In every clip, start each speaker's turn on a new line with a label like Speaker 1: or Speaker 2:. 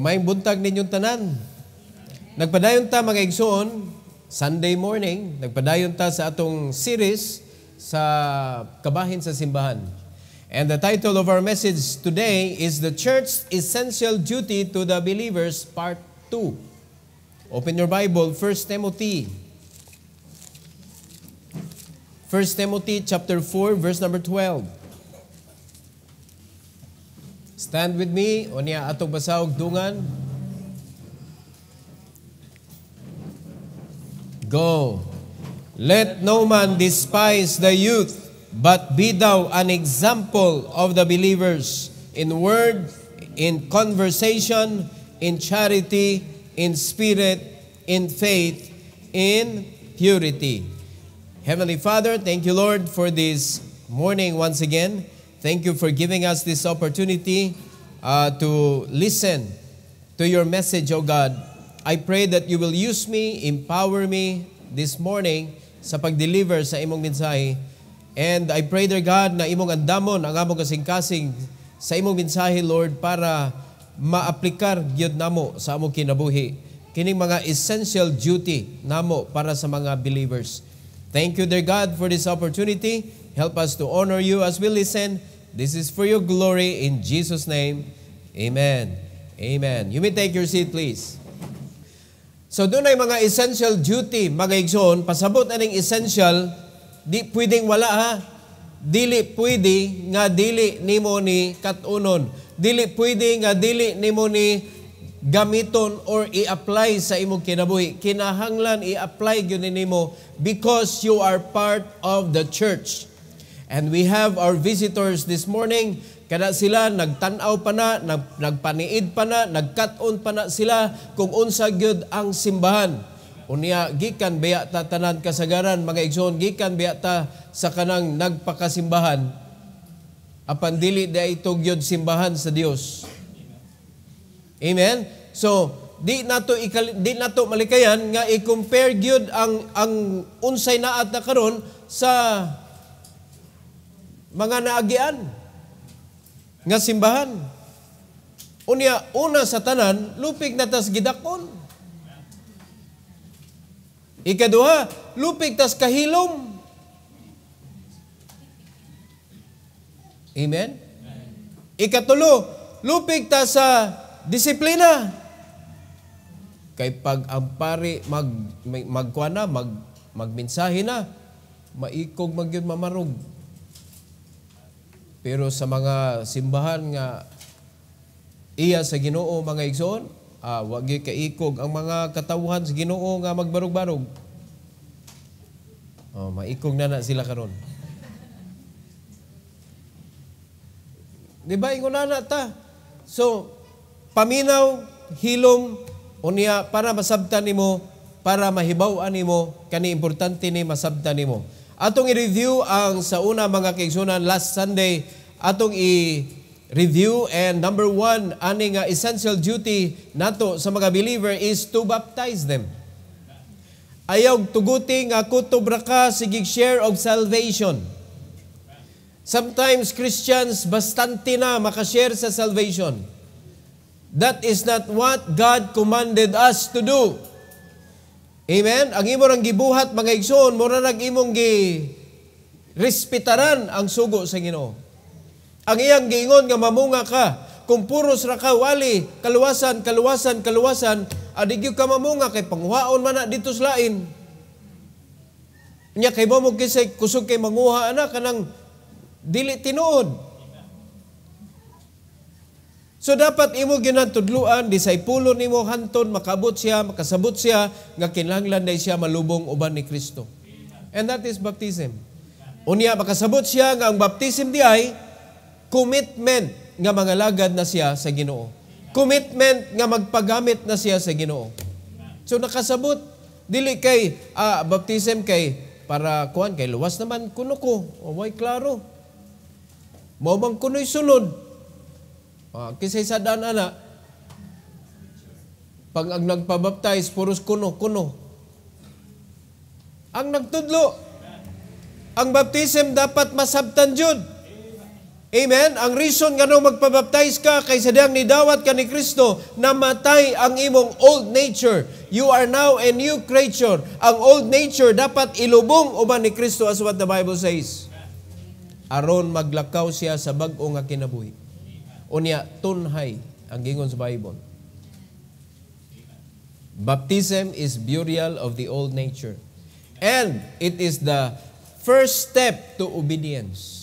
Speaker 1: Sumayong buntag ninyong tanan. Nagpadayon ta mga igsoon, Sunday morning, nagpadayon ta sa atong series sa Kabahin sa Simbahan. And the title of our message today is The Church's Essential Duty to the Believers, Part 2. Open your Bible, 1 Timothy. 1 Timothy chapter 4, verse number 12. Stand with me, unya atong basahog dungan. Go. Let no man despise the youth, but be thou an example of the believers in word, in conversation, in charity, in spirit, in faith, in purity. Heavenly Father, thank you, Lord, for this morning once again. Thank you for giving us this opportunity uh, to listen to your message, O God. I pray that you will use me, empower me this morning sa pag-deliver sa imong mensahe. And I pray, dear God, na imong andamon ang among kasing-kasing sa imong mensahe, Lord, para ma maaplikar gyud namo sa among kinabuhi. Kining mga essential duty namo para sa mga believers. Thank you, dear God, for this opportunity. Help us to honor you as we listen This is for your glory in Jesus' name. Amen. Amen. You may take your seat, please. So, doon ay mga essential duty, mga igsoon. Pasabot aning essential, di pwedeng wala ha. Dili pwede nga dili nimo ni katunon. Dili pwede nga dili nimo ni gamiton or i-apply sa imong kinabuhi. Kinahanglan i-apply yun ni nimo because you are part of the church. And we have our visitors this morning. Kada sila nagtanaw pa na, nagpaniid pa na, nagkaton pa na sila kung unsa gyud ang simbahan. Unya gikan baya ta tanan kasagaran mga igsoon gikan baya ta sa kanang nagpakasimbahan. Apan dili da ito gyud simbahan sa Dios. Amen. So di nato ikal, di nato malikayan nga i-compare gyud ang ang unsay naa ta karon sa mga naagian nga simbahan. Unya una sa tanan lupig na tas gidakon. Ikaduha, lupig tas kahilom. Amen? Ikatulo, lupig ta sa disiplina. Kay pag ang pari mag, mag, mag, magminsahi na, maikog magyud mamarog, pero sa mga simbahan nga iya sa Ginoo mga igsoon, ah, wag kaikog ang mga katawhan sa Ginoo nga magbarog-barog. Oh, maikog na na sila karon. Di ba ingon na ta? So, paminaw, hilom, unya para masabtan nimo, para mahibaw nimo, kani importante ni masabtan nimo. Atong i-review ang sa una mga kaigsunan last Sunday, atong i-review and number one, ani nga essential duty nato sa mga believer is to baptize them. Ayaw tuguti nga kutubra ka sigig share of salvation. Sometimes Christians bastante na makashare sa salvation. That is not what God commanded us to do. Amen? Ang imo nang gibuhat mga igsoon, mura nag imong gi respetaran ang sugo sa Ginoo. Ang iyang giingon nga mamunga ka, kung puros ra ka wali, kaluwasan, kaluwasan, kaluwasan, adigyo ka mamunga kay panguhaon man na dito sa lain. Nya kay mo mo kisay kusog kay manguha ana kanang dili tinuod. So dapat imo ginantudluan ni mo hanton makabot siya, makasabot siya nga kinlanglan day siya malubong uban ni Kristo. And that is baptism. Unya makasabot siya nga ang baptism di ay commitment nga mangalagad na siya sa Ginoo. Commitment nga magpagamit na siya sa Ginoo. So nakasabot dili kay ah, baptism kay para kuan kay luwas naman kuno ko. O why, klaro. Mao bang kunoy sunod Ah, kasi sa daan ana, pag ang nagpabaptize, puros kuno-kuno. Ang nagtudlo, ang baptism dapat masabtan jud. Amen? Ang reason nga nung magpabaptize ka kaysa diyang nidawat ka ni Kristo, namatay ang imong old nature. You are now a new creature. Ang old nature dapat ilubong uban ni Kristo as what the Bible says. Aron maglakaw siya sa bag-o nga kinabuhi. Unya, tunhay ang gingon sa Bible. Baptism is burial of the old nature. And it is the first step to obedience.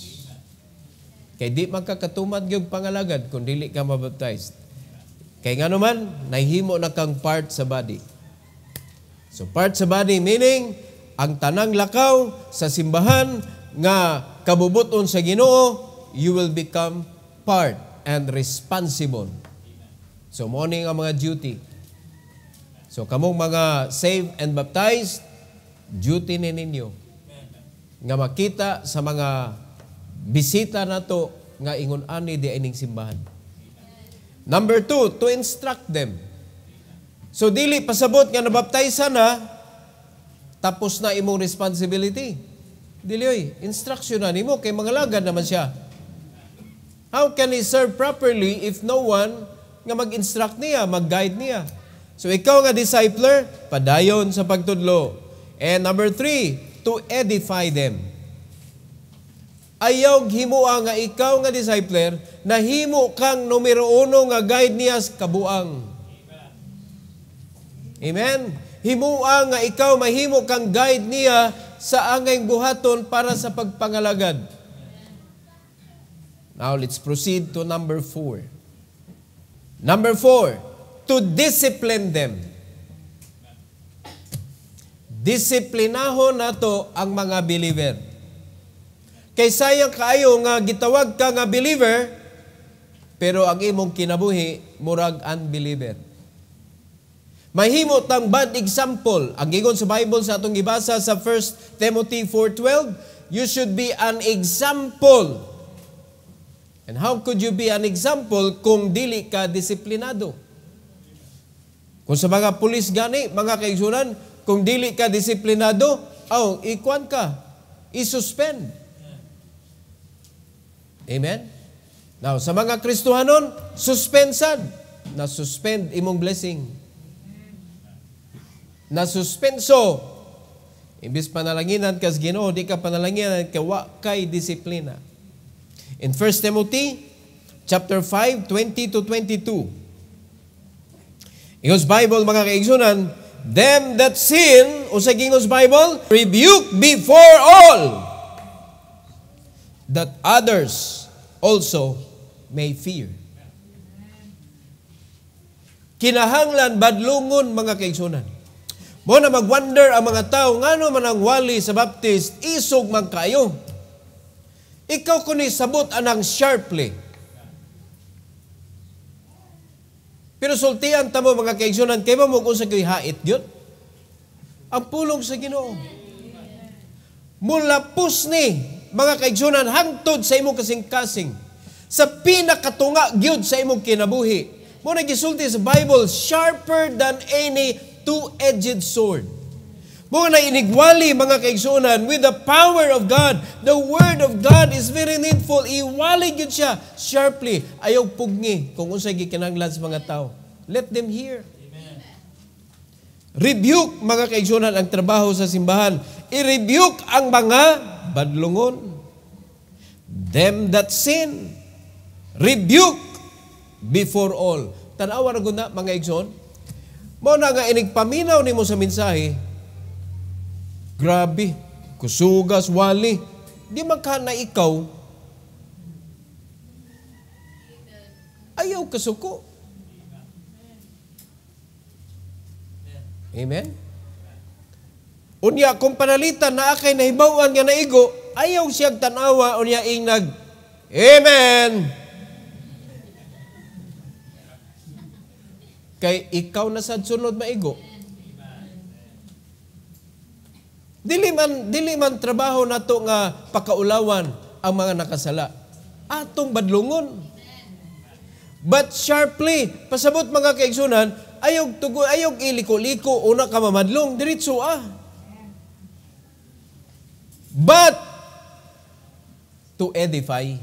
Speaker 1: Kay di magkakatumad yung pangalagad kung dili ka mabaptized. Kay nga naman, nahimo na kang part sa body. So part sa body meaning, ang tanang lakaw sa simbahan nga kabubuton sa ginoo, you will become part and responsible. So, morning ang mga duty. So, kamong mga saved and baptized, duty ni ninyo. Nga makita sa mga bisita na to, nga ingon ani di ining simbahan. Number two, to instruct them. So, dili pasabot nga nabaptizan na, tapos na imong responsibility. Dili, oy, instruction na nimo kay mga lagad naman siya. How can he serve properly if no one nga mag-instruct niya, mag-guide niya? So ikaw nga discipler, padayon sa pagtudlo. And number three, to edify them. Ayaw himoa nga ikaw nga discipler, himo kang numero uno nga guide niya sa kabuang. Amen? Himoa nga ikaw mahimo kang guide niya sa angay buhaton para sa pagpangalagad. Now let's proceed to number four. Number four, to discipline them. Disiplinahon nato ang mga believer. Kay sayang kaayo nga gitawag ka nga believer, pero ang imong kinabuhi, murag unbeliever. Mahimo tang bad example. Ang gigon sa Bible sa atong ibasa sa 1 Timothy 4.12, you should be an example And how could you be an example kung dili ka disiplinado? Kung sa mga pulis gani, mga kaigsunan, kung dili ka disiplinado, aw, oh, ikwan ka, isuspend. Amen? Now, sa mga Kristuhanon, suspensan. Na-suspend imong blessing. Na-suspenso. Imbis panalanginan kas Ginoo, di ka panalanginan kay wa kay disiplina. In 1 Timothy chapter 5:20 20 to 22. Ingos Bible, mga kaigsunan, Them that sin, o sa Gingos Bible, rebuke before all, that others also may fear. Kinahanglan, badlungon, mga kaigsunan. Mo na mag-wonder ang mga tao, ngano man ang wali sa Baptist, isog magkayo. kayo ikaw kuni sabot anang sharply. Pero sultian tamo mga kaigsunan, kay mo kung sa hait yun? Ang pulong sa ginoo. Mula pus ni mga kaigsunan, hangtod sa imong kasing-kasing. Sa pinakatunga, gyud sa imong kinabuhi. Muna gisulti sa Bible, sharper than any two-edged sword. Mo na inigwali mga kaigsuonan with the power of God. The word of God is very needful. Iwali gyud siya sharply. Ayaw pugni kung unsay gikinahanglan sa mga tao. Let them hear. Rebuke mga kaigsuonan ang trabaho sa simbahan. I-rebuke ang mga badlungon. Them that sin. Rebuke before all. Tanawa ra na mga igsoon. Mao na nga inigpaminaw nimo sa mensahe Grabe, kusugas, wali. Di magkana ikaw. Ayaw kasuko. Amen? Unya, kung panalitan na akay na nahibawan nga naigo, ayaw siyag tanawa, unya ing nag, Amen! Kay ikaw na sad sunod maigo. Dili man, dili man trabaho nato nga pakaulawan ang mga nakasala. Atong badlungon. But sharply, pasabot mga kaigsunan, ayog tugo, ayog iliko-liko, una ka mamadlong, diritso ah. But, to edify.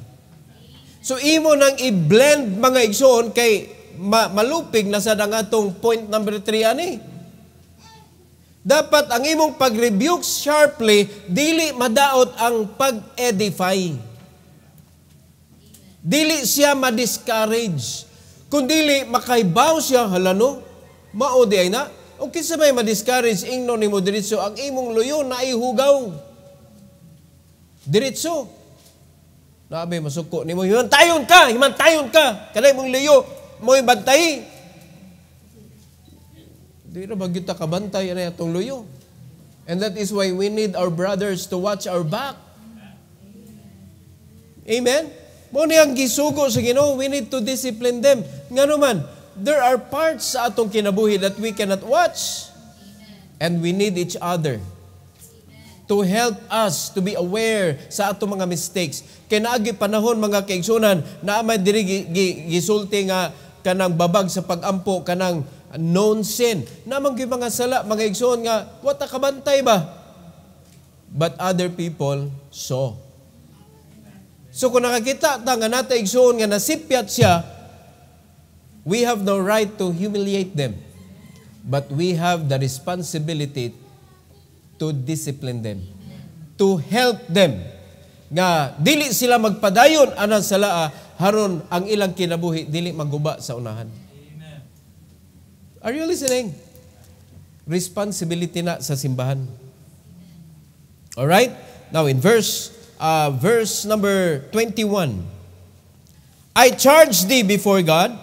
Speaker 1: So, imo nang i-blend mga igsoon kay malupig na sa dangatong point number 3 ani dapat ang imong pag-rebuke sharply, dili madaot ang pag-edify. Dili siya ma-discourage. Kung dili, makaibaw siya, hala no, mao di ay na. O kinsa may ma-discourage, ingno ni mo diritso, ang imong luyo na ihugaw. Diritso. Nabi, masuko ni mo, himantayon ka, himantayon ka. Kanay imong luyo, mo bantay. Di na bagyo kabantay na itong luyo. And that is why we need our brothers to watch our back. Amen? Mo ni ang gisugo sa Ginoo, we need to discipline them. Ngano man, there are parts sa atong kinabuhi that we cannot watch. And we need each other to help us to be aware sa atong mga mistakes. Kay naagi panahon mga kaigsunan na may diri gisulti nga kanang babag sa pagampo kanang known sin. Namang gyud mga sala, mga igsoon nga, what a kabantay ba? But other people saw. So kung nakakita ta nga nata igsoon nga nasipyat siya, we have no right to humiliate them. But we have the responsibility to discipline them. To help them. Nga dili sila magpadayon anang sala, haron ang ilang kinabuhi dili maguba sa unahan. Are you listening? Responsibility na sa simbahan. All right? Now in verse uh, verse number 21. I charge thee before God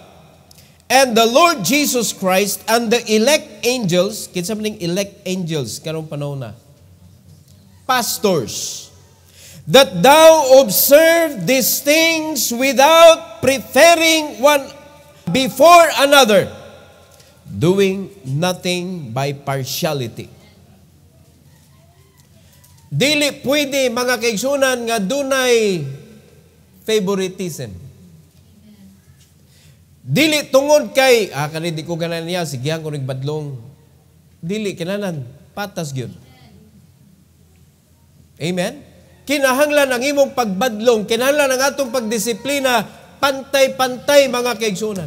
Speaker 1: and the Lord Jesus Christ and the elect angels, kinsa man elect angels karong panahon na. Pastors that thou observe these things without preferring one before another. Doing nothing by partiality. Dili pwede mga kaigsunan nga dunay favoritism. Dili tungod kay ah kani di ko ganan niya sigihan ko ning badlong. Dili kinanan patas gyud. Amen. Kinahanglan ang imong pagbadlong, kinahanglan ang atong pagdisiplina pantay-pantay mga kaigsunan.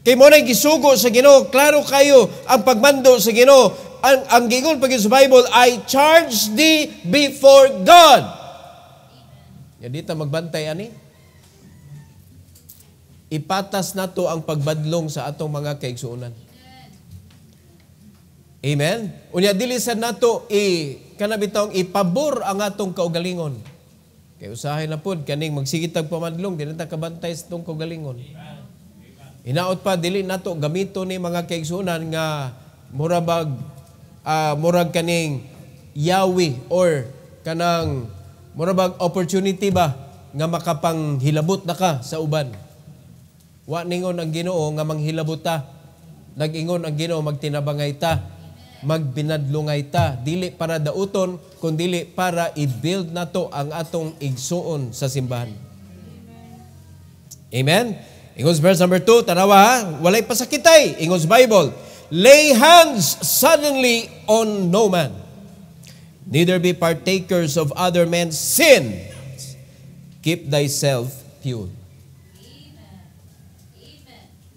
Speaker 1: Kay mo nang gisugo sa Ginoo, klaro kayo ang pagmando sa Ginoo. Ang ang gingon pag sa Bible, I charge thee before God. Ya dita magbantay ani. Ipatas nato ang pagbadlong sa atong mga kaigsuonan. Amen. Unya dili sad nato i kana ipabor ang atong kaugalingon. Kay usahay na pud kaning magsigitag pamadlong dinhi ta kabantay sa atong kaugalingon. Amen. Inaot pa dili nato gamito ni mga kaigsunan nga murabag uh, murag kaning yawi or kanang murabag opportunity ba nga makapanghilabot na ka sa uban. Wa ningon ang Ginoo nga manghilabot ta. Nagingon ang Ginoo magtinabangay ta, magbinadlungay ta dili para dauton kun dili para i-build nato ang atong igsuon sa simbahan. Amen. Ingos verse number 2, tarawa ha, walay pasakitay. Ingos Bible, lay hands suddenly on no man. Neither be partakers of other men's sin. Keep thyself pure.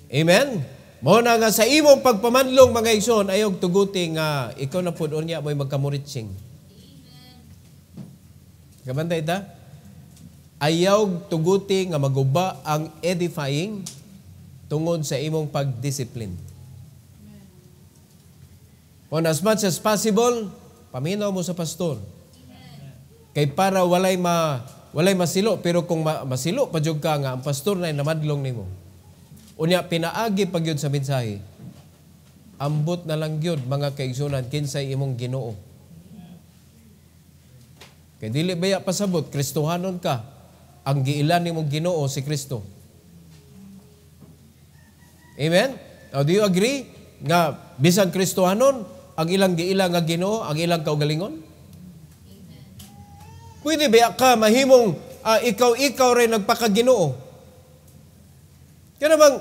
Speaker 1: Amen? Amen. Amen. na nga sa imong pagpamanlong mga ison, ayog tuguting nga uh, ikaw na pud unya mo'y magkamuritsing. Amen. Kabantay ta? Ayaw tuguti nga maguba ang edifying tungod sa imong pagdiscipline. On as much as possible, paminaw mo sa pastor. Kay para walay ma walay masilo pero kung ma, masilo pa jud ka nga ang pastor na namadlong nimo. Unya pinaagi pa sa mensahe. Ambot na lang gyud mga kaigsoonan kinsay imong Ginoo. Kay dili baya pasabot Kristohanon ka ang giilan ni mong ginoo si Kristo. Amen? Now, do you agree nga bisan Kristohanon, ang ilang giila nga ginoo, ang ilang kaugalingon? Amen. Pwede ba ka mahimong uh, ikaw-ikaw rin nagpakaginoo? Kaya bang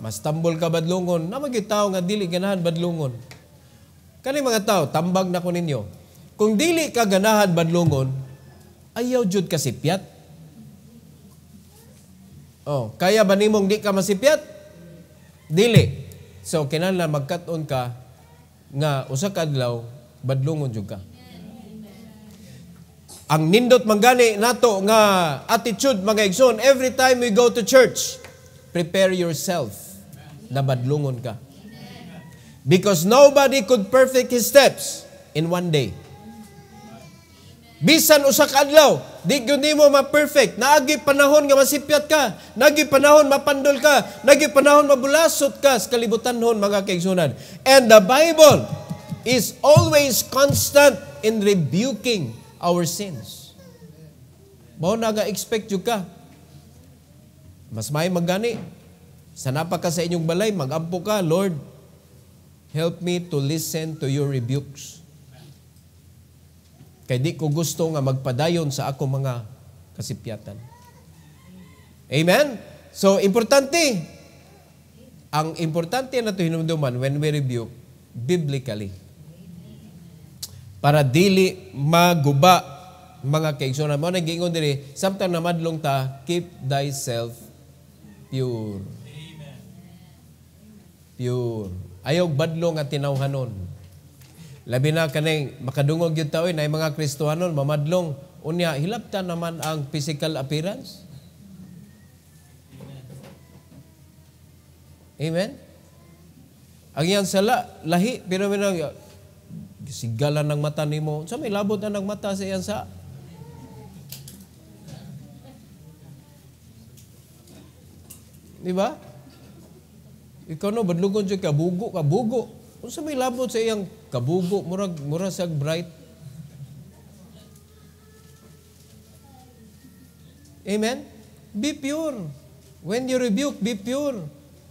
Speaker 1: mas tambol ka badlungon, na magitaw nga dili ganahan badlungon. Kani mga tao, tambag na ko ninyo. Kung dili ka ganahan badlungon, ayaw jud ka sipyat. Oh, kaya ba nimong di ka masipyat? Dili. So kinahanglan magkaton ka nga usa ka adlaw badlungon jud ka. Ang nindot manggani nato nga attitude mga igsoon every time we go to church, prepare yourself na badlungon ka. Because nobody could perfect his steps in one day. Bisan usa ka adlaw, Di gyud nimo ma-perfect. Naagi panahon nga masipyat ka. Naagi panahon mapandol ka. Naagi panahon mabulasot ka sa kalibutanhon mga kaigsunan. And the Bible is always constant in rebuking our sins. Mao naga expect jud ka. Mas may magani. Sana pa sa inyong balay, magampo ka, Lord. Help me to listen to your rebukes. Kay di ko gusto nga magpadayon sa ako mga kasipyatan. Amen? So, importante. Ang importante na ito hinumduman when we review biblically. Para dili maguba mga kaigsunan mo nang gingon diri samtang namadlong ta keep thyself pure Amen. pure ayaw badlong nga tinawhanon Labi na kanay makadungog yung tao na mga Kristohanon mamadlong unya hilabta naman ang physical appearance. Amen. Ang iyan sala lahi pero minang sigalan ng mata nimo. Sa so, may labot na ng mata sa iyan sa Di ba? Ikaw no, badlugon siya ka, bugo ka, bugo. Unsa may labot sa iyang kabugo murag mura sag bright. Amen. Be pure. When you rebuke, be pure.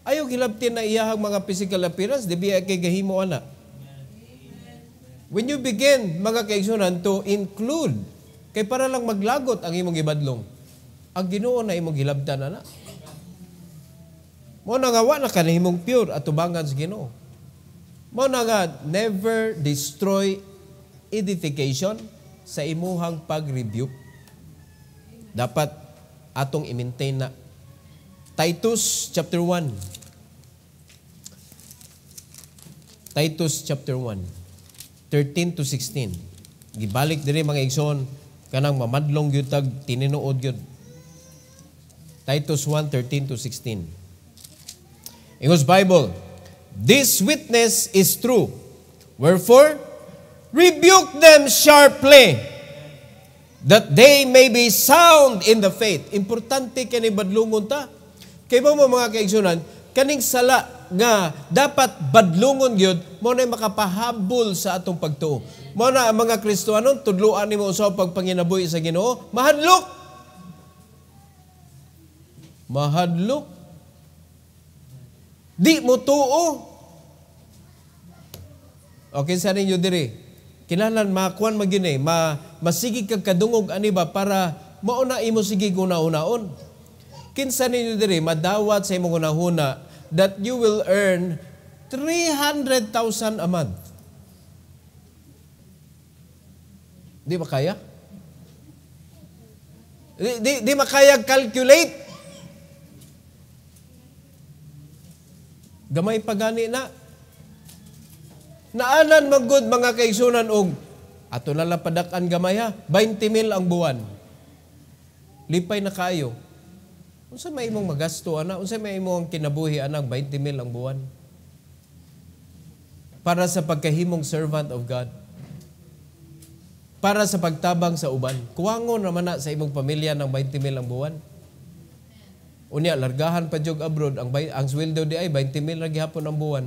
Speaker 1: Ayaw gilabtin na iyahang mga physical appearance, di biya kay gahimo ana. When you begin, mga kaigsunan, to include, kay para lang maglagot ang imong ibadlong, Ang Ginoo na imong gilabtan ana. Mo nangawa na kanahimong pure at tubangan sa Ginoo. Mao na nga, never destroy edification sa imuhang pag review Dapat atong i-maintain na. Titus chapter 1. Titus chapter 1, 13 to 16. Gibalik diri mga igsoon kanang mamadlong gyud tag tininuod gyud. Titus 1:13 to 16. English Bible this witness is true. Wherefore, rebuke them sharply, that they may be sound in the faith. Importante kani badlungon ta. Kay mo mga kaigsunan, kaning sala nga dapat badlungon gyud mo na makapahabol sa atong pagtuo. Mo na ang mga Kristohanon tudloan nimo sa pagpanginabuhi sa Ginoo, mahadlok. Mahadlok Di mo tuo. Okay sa ninyo diri. Kinalan makuan magini, eh. ma masigig kag kadungog ani ba para mao na imo sigig una-unaon. Kinsa ninyo diri madawat sa imong una-una that you will earn 300,000 a month. Di ba kaya? Di, di, di makaya calculate Gamay pagani na. Naanan magod mga kaigsunan og ato na padakan gamay ha. 20 mil ang buwan. Lipay na kayo. Unsa may imong magasto ana? Unsa may imong kinabuhi anang 20 mil ang buwan? Para sa pagkahimong servant of God. Para sa pagtabang sa uban. Kuwangon naman na sa imong pamilya ng 20 mil ang buwan. Unya largahan pa jog abroad ang ang sweldo di ay 20,000 ra gihapon ang buwan.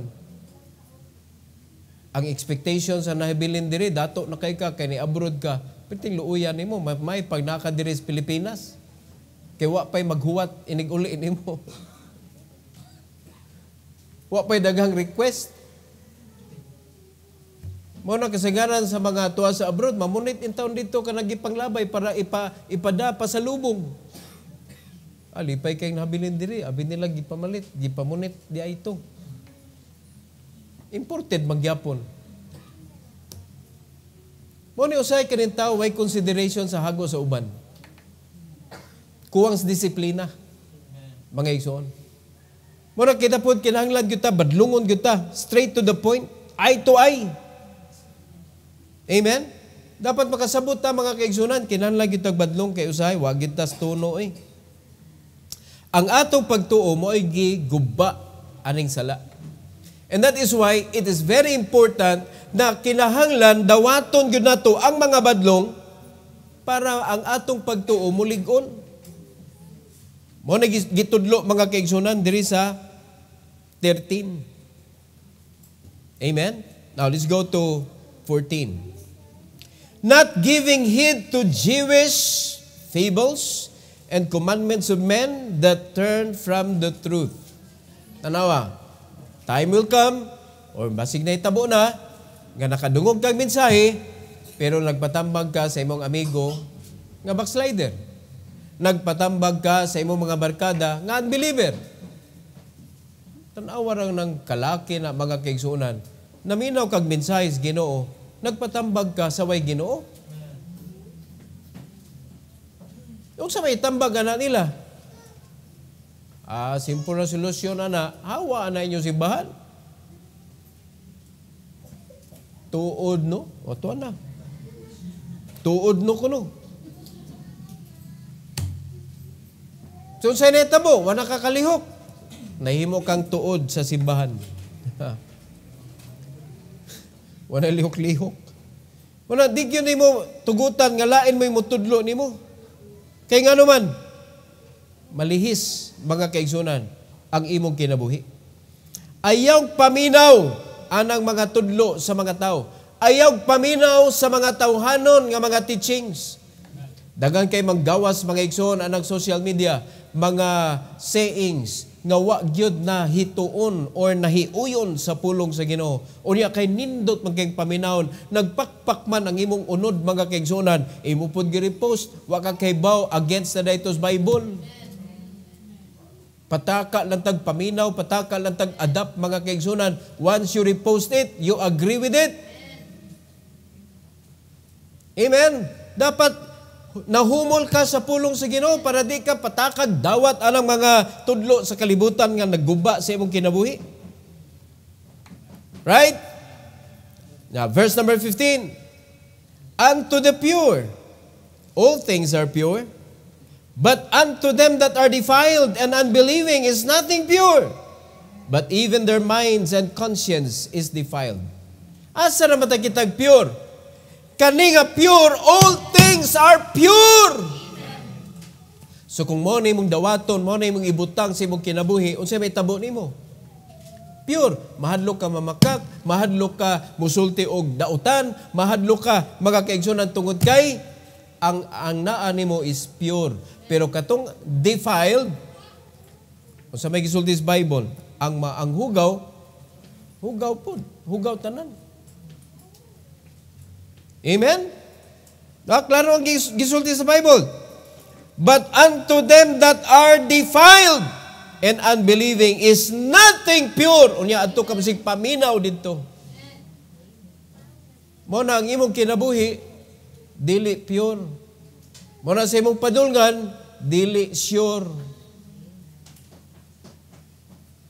Speaker 1: Ang expectation sa nahibilin diri dato na kay ka kay ni abroad ka. Piting luuyan nimo may, may pag naka diri sa Pilipinas. Kay wa pay maghuwat inig uli nimo. wa pay daghang request. Mao na kasagaran sa mga tuwa sa abroad, mamunit in taon dito ka nagipanglabay para ipa ipada pa sa lubong. Alipay kay nabilin diri, abi nila gipamalit, gipamunit di ito. Imported magyapon. Mo ni usay kanin tawo way consideration sa hago sa uban. Kuwang disiplina. Mga igsoon. Mura kita pud kinahanglan gyud ta badlungon gyud ta, straight to the point, eye to eye. Amen. Dapat makasabot ta mga kaigsunan, kinahanglan gyud ta badlong kay usay, wa gyud ta stuno eh. Ang atong pagtuo mo ay giguba aning sala. And that is why it is very important na kinahanglan dawaton gyud nato ang mga badlong para ang atong pagtuo mulig-on. Mo na gitudlo mga kaigsoonan diri sa 13. Amen. Now let's go to 14. Not giving heed to Jewish fables and commandments of men that turn from the truth. Tanawa, time will come, or basig na itabo na, nga nakadungog kag mensahe, pero nagpatambag ka sa imong amigo nga backslider. Nagpatambag ka sa imong mga barkada nga unbeliever. Tanawa lang ng kalaki na mga kaigsunan. Naminaw kag mensahe Ginoo, nagpatambag ka sa way Ginoo. Yung sa may tambag ana nila. Ah, simple na solusyon ana, hawa na inyo simbahan. Tuod no, o to na. Tuod no kuno. So sa netabo, wala kakalihok. Nahimo kang tuod sa simbahan. wala lihok-lihok. Wala, di ni mo tugutan nga lain mo yung mutudlo ni mo. Kay nga naman, malihis mga kaigsunan ang imong kinabuhi. Ayaw paminaw anang mga tudlo sa mga tao. Ayaw paminaw sa mga tawhanon nga mga teachings. Dagan kay manggawas mga igsoon anang social media, mga sayings, nga wa gyud na hituon or nahiuyon sa pulong sa Ginoo unya kay nindot magkeng paminawon nagpakpak man ang imong unod mga kaigsunan imo pud gi-repost wa ka kay baw against the daytos Bible Pataka lang tag paminaw, pataka lang tag adapt mga kaigsoonan. Once you repost it, you agree with it. Amen? Dapat nahumol ka sa pulong sa Ginoo para di ka patakag dawat anang mga tudlo sa kalibutan nga nagguba sa imong kinabuhi. Right? Now, verse number 15. Unto the pure, all things are pure, but unto them that are defiled and unbelieving is nothing pure, but even their minds and conscience is defiled. Asa na matakitag pure? kani nga pure, all things are pure. So kung mo na imong dawaton, mo na imong ibutang sa imong kinabuhi, unsay may tabo nimo? Pure. Mahadlok ka mamakak, mahadlok ka musulti og dautan, mahadlok ka magakaigsunan tungod kay ang ang naa nimo is pure. Pero katong defiled, sa may gisulti sa Bible, ang maanghugaw, hugaw po. Hugaw tanan. Amen? Ah, klaro ang gisulti sa Bible. But unto them that are defiled and unbelieving is nothing pure. Unya, ato ka masig paminaw dito. Mo na ang imong kinabuhi, dili pure. Mo na sa imong padulgan, dili sure.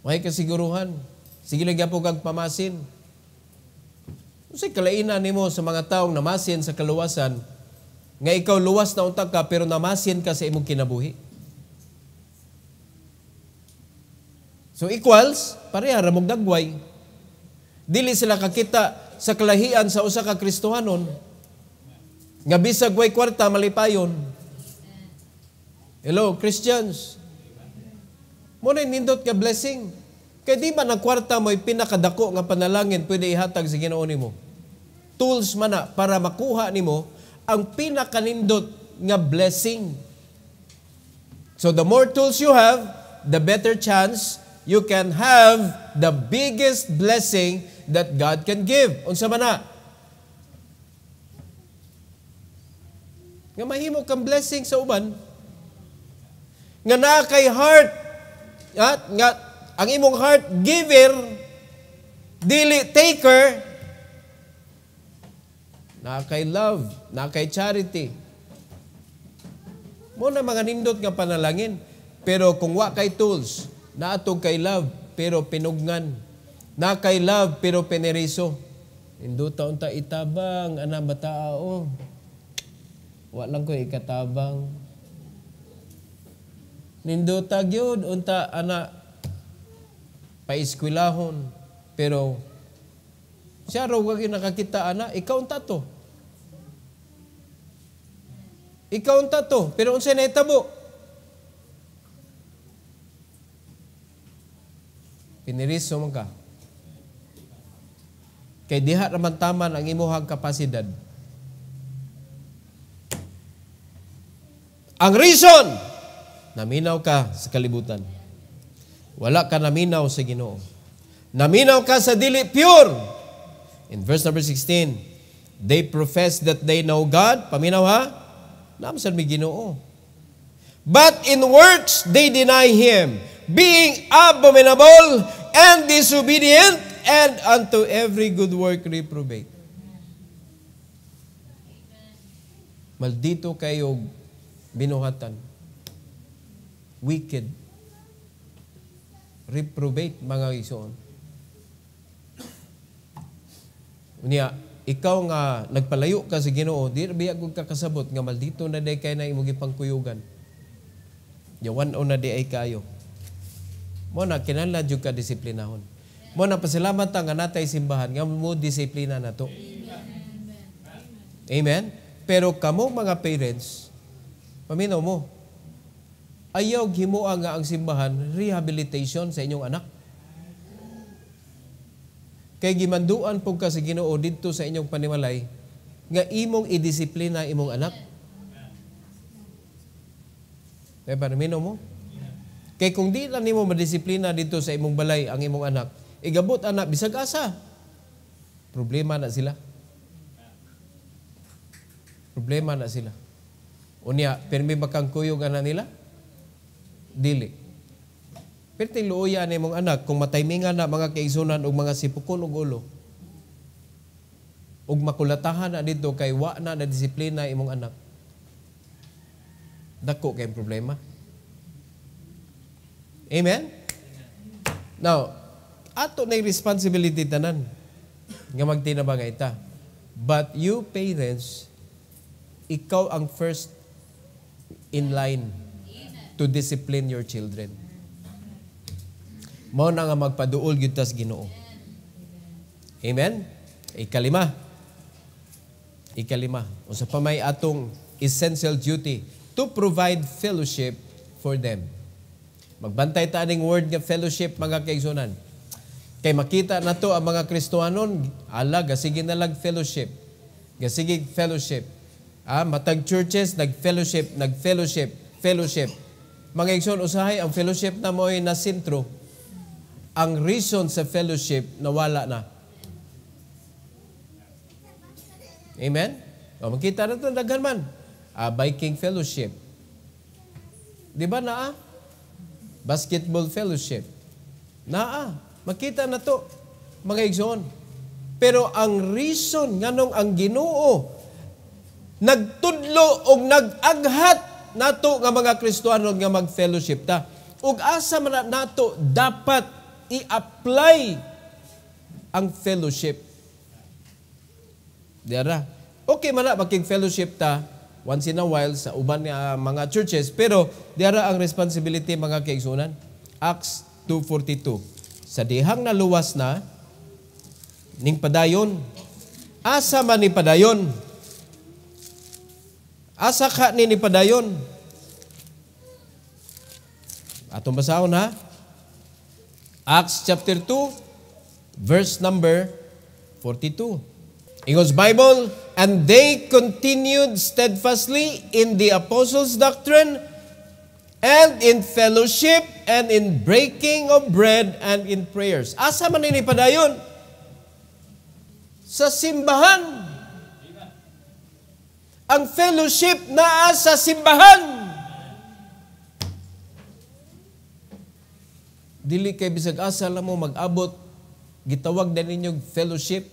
Speaker 1: May kasiguruhan. Sige lang po kag pamasin. Kasi kalainan nimo sa mga taong namasin sa kaluwasan, nga ikaw luwas na untag ka pero namasin ka sa imong kinabuhi. So equals, pareha ramog dagway. Dili sila kakita sa kalahian sa usa ka Kristohanon. Nga bisag way kwarta malipayon. Hello Christians. Mo na nindot ka blessing. Kay di ba na kwarta mo'y pinakadako nga panalangin pwede ihatag sa Ginoo nimo? mo? tools man na para makuha nimo ang pinakanindot nga blessing. So the more tools you have, the better chance you can have the biggest blessing that God can give. Unsa man na? Nga mahimo kang blessing sa uban. Nga na kay heart. At, ah, nga, ang imong heart giver, dili taker, na kay love, na kay charity. Mo na mga nindot nga panalangin. Pero kung wa kay tools, na atong kay love, pero pinugngan. Na kay love, pero peneriso. Indo taon ta itabang, ana bataao. Wa lang ko ikatabang. Nindo ta unta anak paiskwilahon pero siya raw nga nakakita ana ikaw unta to ikaw unta to, pero unsa nahitabo? Piniriso mo ka. Kay diha naman taman ang imuhang kapasidad. Ang reason, naminaw ka sa kalibutan. Wala ka naminaw sa Ginoo. Naminaw ka sa dili pure. In verse number 16, they profess that they know God. Paminaw ha? Naam sad mi Ginoo. But in works they deny him, being abominable and disobedient and unto every good work reprobate. Maldito kayo binuhatan. Wicked. Reprobate mga isoon. Unya, ikaw nga nagpalayo ka sa Ginoo, di biya gud ka nga maldito na day kay na imong gipangkuyogan. Yawan o na di ay kayo. Mo na kinahanglan jud ka disiplinahon. Mo na pasalamat ang nga natay simbahan nga mo disiplina na to. Amen. Amen. Pero kamo mga parents, paminaw mo, ayaw himoa nga ang simbahan rehabilitation sa inyong anak. Kay gimanduan pug ka sa Ginoo didto sa inyong panimalay nga imong idisiplina imong anak. Kay ba mo? Kay kung di na nimo madisiplina dito sa imong balay ang imong anak, igabot anak bisag asa. Problema na sila. Problema na sila. Unya, permi ba kang kuyog ana nila? Dili. Pero tiluya ni mong anak kung mataymingan na mga kaigsunan o mga sipukon o ulo. Ug makulatahan na dito kay wa na na disiplina imong anak. Dako kay problema. Amen? Now, ato na responsibility tanan nga magtinabangay ta. But you parents, ikaw ang first in line to discipline your children. Mao na nga magpaduol gyud tas Ginoo. Amen. Ikalima. Ikalima. Unsa pa may atong essential duty to provide fellowship for them. Magbantay ta ning word nga fellowship mga kaigsoonan. Kay makita na to ang mga Kristohanon, ala gasige na lag fellowship. Gasige fellowship. Ah, matag churches nag-fellowship, nag-fellowship, fellowship. Mga igsoon usahay ang fellowship na mo ay nasintro. sentro ang reason sa fellowship nawala na. Amen? O, makita na ito, daghan man. Uh, ah, biking fellowship. Di ba naa? Basketball fellowship. Naa. Makita na to mga igsoon. Pero ang reason nganong ang Ginoo nagtudlo og nagaghat nato nga mga Kristiyanon nga mag-fellowship ta. Ug asa man nato dapat i-apply ang fellowship. Diyara. Okay man na maging fellowship ta once in a while sa uban nga mga churches pero diyara ang responsibility mga kaigsunan. Acts 2.42 Sa dihang naluwas na ning padayon asa man ni padayon asa ka ni ni padayon atong basahon ha Acts chapter 2, verse number 42. Ingos Bible, And they continued steadfastly in the apostles' doctrine, and in fellowship, and in breaking of bread, and in prayers. Asa man ini padayon? Sa simbahan. Ang fellowship na sa simbahan. dili kay bisag asa lang mo mag-abot gitawag na ninyo fellowship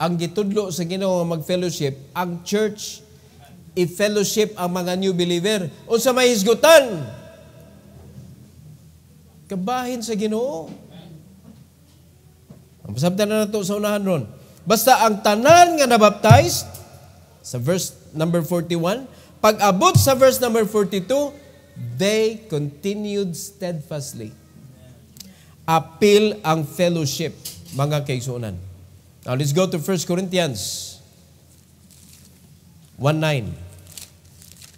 Speaker 1: ang gitudlo sa Ginoo mag-fellowship ang church i-fellowship ang mga new believer o sa may hisgutan kabahin sa Ginoo ang pasabta na nato sa unahan ron basta ang tanan nga nabaptized sa verse number 41 pag abot sa verse number 42 They continued steadfastly. Apil ang fellowship, mga kaisunan. Now let's go to 1 Corinthians 1.9.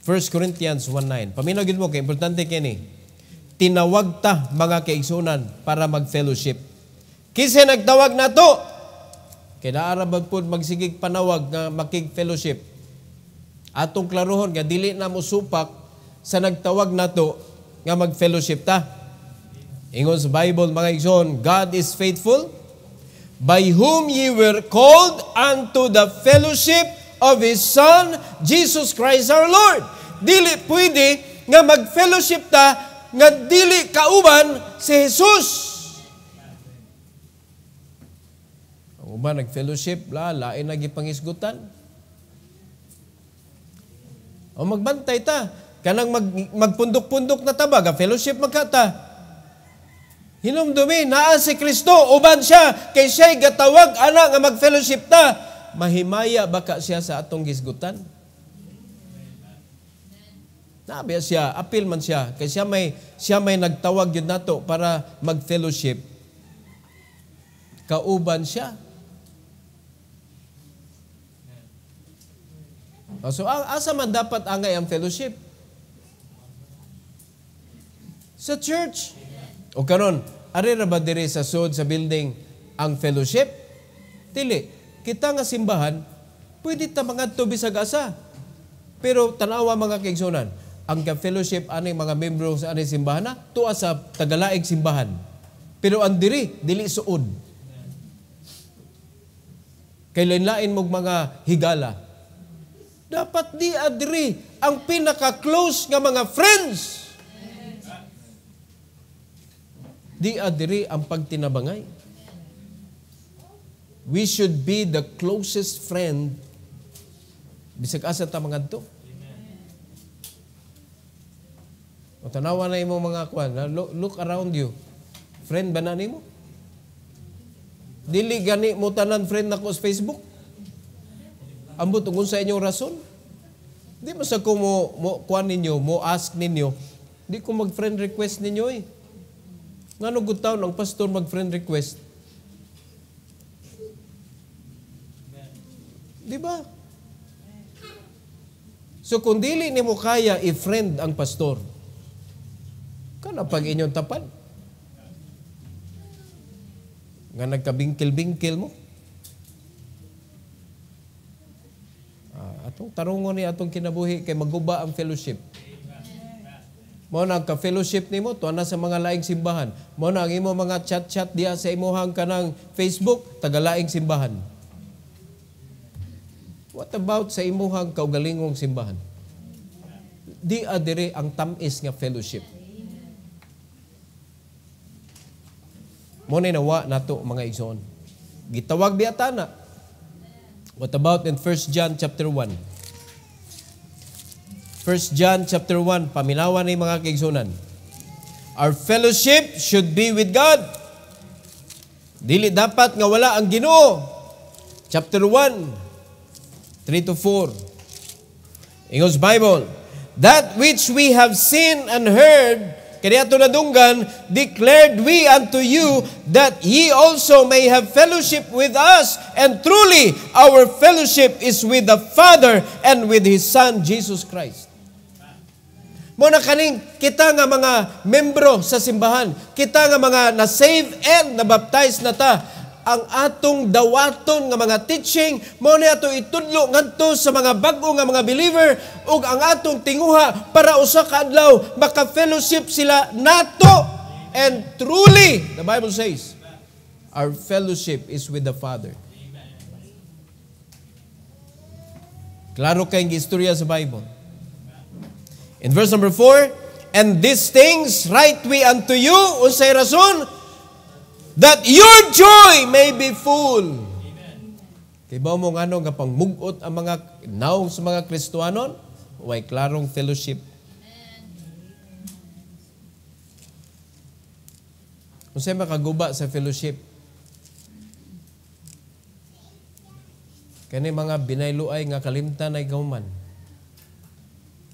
Speaker 1: 1 Corinthians 1.9. Paminogin mo, kay importante kini. Tinawag ta, mga kaisunan, para mag-fellowship. Kisa nagtawag na to. Kinaarabag po magsigig panawag nga makig-fellowship. Atong klarohon, nga dili na mo supak sa nagtawag nato nga mag-fellowship ta. Ingon sa Bible mga igsoon, God is faithful by whom ye were called unto the fellowship of His Son, Jesus Christ our Lord. Dili pwede nga mag-fellowship ta nga dili kauban si Jesus. Ang uban nag-fellowship, la, lain nagipangisgutan. O magbantay ta kanang mag, magpundok-pundok na tabag, a fellowship magkata. Hinumdumi, naa si Kristo, uban siya, kay siya'y gatawag, anak nga mag-fellowship ta. Mahimaya ba ka siya sa atong gisgutan? Nabi siya, apil man siya, kay siya may, siya may nagtawag yun nato para mag-fellowship. Kauban siya. So, asa man dapat angay ang fellowship? sa church. O karon, ari ra ba diri sa sud sa building ang fellowship? Dili. Kita nga simbahan, pwede ta mangadto sa gasa. Pero tanawa mga kaigsunan, ang fellowship aning mga membro sa ani simbahan na tuwa sa tagalaig simbahan. Pero ang diri dili suod. Kay lain-lain mog mga higala. Dapat di adri ang pinaka-close nga mga friends di adiri ang pagtinabangay. We should be the closest friend bisag asa ta mangadto. O tanawa na imo mga kwan, look around you. Friend ba na nimo? Dili gani mo tanan friend nako sa Facebook. Ambo tungod sa inyong rason. Di mo sa ko mo, mo kwan ninyo, mo ask ninyo. Di ko mag-friend request ninyo eh. Nga nung good taon, ang pastor mag-friend request. Di ba? So kung dili ni mo kaya i-friend ang pastor, kana pag inyong tapan. Nga nagkabingkil-bingkil mo. Ah, atong tarungon ni atong kinabuhi kay maguba ang fellowship. Mao na ka fellowship nimo tuwa na sa mga laing simbahan. Mao na ang imo mga chat-chat diha sa imong kanang Facebook taga simbahan. What about sa imong kaugalingong simbahan? Di adire ang tamis nga fellowship. Mo na nawa nato mga igsoon. Gitawag biya tana. What about in 1 John chapter 1? 1 John chapter 1, paminawan ng mga kaigsunan. Our fellowship should be with God. Dili dapat nga wala ang Ginoo. Chapter 1, 3 to 4. Ingos Bible, That which we have seen and heard, kaya ito nadunggan, declared we unto you that ye also may have fellowship with us. And truly, our fellowship is with the Father and with His Son, Jesus Christ. Mo na kaning kita nga mga membro sa simbahan, kita nga mga na-save and na-baptize na ta, ang atong dawaton nga mga teaching mo ni ato itudlo ngadto sa mga bag-o nga mga believer ug ang atong tinguha para usa ka adlaw maka fellowship sila nato and truly the bible says our fellowship is with the father Klaro kay istorya sa Bible In verse number 4, And these things write we unto you, unsay rason, that your joy may be full. Amen. Diba mo nga ano, nga pangmugot ang mga naong sa mga Kristuanon, Way klarong fellowship. Kung sa'yo makaguba sa fellowship, kani mga binayluay nga kalimtan ay gauman.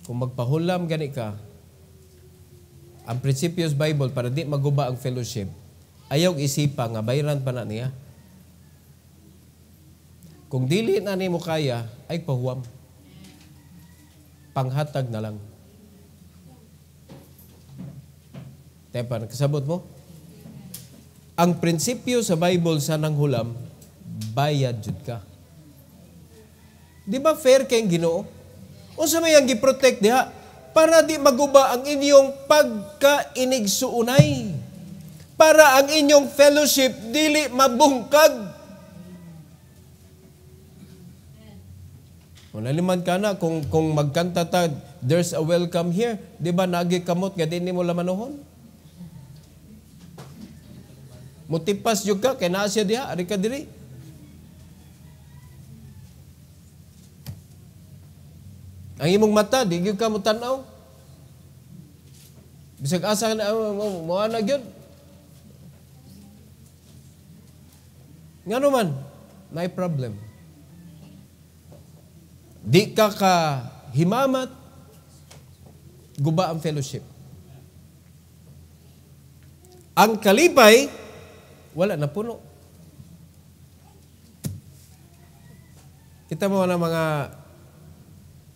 Speaker 1: Kung magpahulam gani ka, ang prinsipyos Bible para di maguba ang fellowship, ayaw isipa nga bayran pa na niya. Kung dili na ni mo kaya, ay pahuam. Panghatag na lang. Tepa, nakasabot mo? Ang prinsipyo sa Bible sa nang hulam, bayad jud ka. Di ba fair kay ginoo? Unsa may ang giprotect diha para di maguba ang inyong pagkainigsuunay. Para ang inyong fellowship dili mabungkag. Unaliman ka na kung kung magkanta ta there's a welcome here, di ba nagi kamot nga dinhi mo lamanuhon? Mutipas jud ka kay naa siya diha, ari ka diri. Ang imong mata, di gyud ka mo tan-aw. Bisag asa na ah, mo ana gyud. Ngano man, may problem. Di ka ka himamat, guba ang fellowship. Ang kalibay wala na puno. Kita mo na mga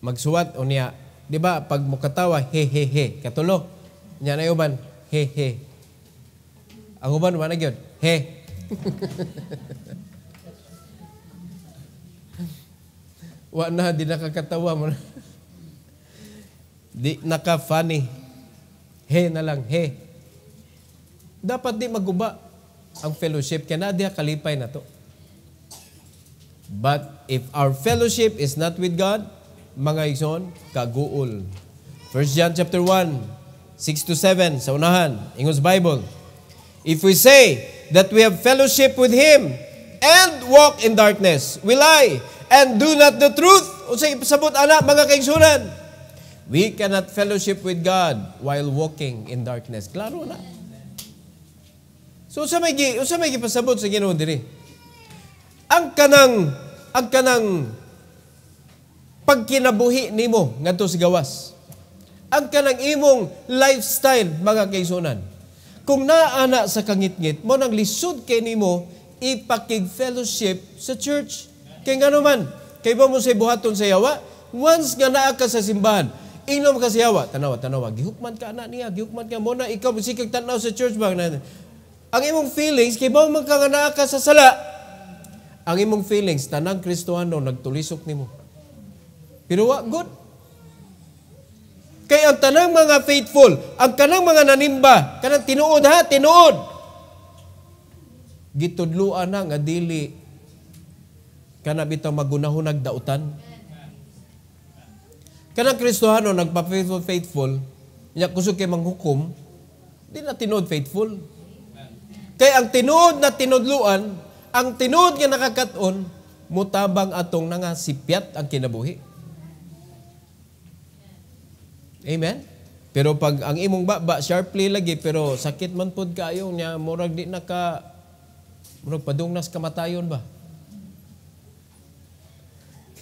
Speaker 1: magsuwat unya di ba pag mukatawa he he he katulo nya na uban he he ang uban man gyud he wa na di nakakatawa mo na. di naka funny he na lang he dapat di maguba ang fellowship kaya na di kalipay na to but if our fellowship is not with God mga igsoon kaguol. 1 John chapter 1, 6 to 7 sa unahan, Ingos Bible. If we say that we have fellowship with Him and walk in darkness, we lie and do not the truth. O sa ipasabot, anak, mga kaigsunan, we cannot fellowship with God while walking in darkness. Klaro na. So sa may, sa may gipasabot sa Ginoo diri. Ang kanang ang kanang pag pagkinabuhi nimo ngadto sa gawas. Ang kanang imong lifestyle mga kaisunan. Kung naana sa kangitngit mo nang lisod kay nimo ipakig fellowship sa church. Kay ngano man, kay ba mo sa buhaton sa yawa, once nga naa ka sa simbahan, inom ka sa yawa, tanawa tanawa, gihukman ka anak niya, gihukman ka mo na ikaw sikag tanaw sa church bang na. Ang imong feelings kay ba man ka naa ka sa sala. Ang imong feelings tanang Kristohano nagtulisok nimo. Ginawa good. Kay ang tanang mga faithful, ang kanang mga nanimba, kanang tinuod ha, tinuod. Gitudluan na nga dili kana bitaw magunahon nagdautan. Kanang Kristohano nagpa-faithful faithful, niya kusog kay manghukom, di na tinuod faithful. Kay ang tinuod na tinudluan, ang tinuod nga nakakaton, mutabang atong nangasipyat ang kinabuhi. Amen? Pero pag ang imong baba, sharply lagi, pero sakit man pod kaayo niya, murag di naka, ka, murag padungnas kamatayon ba?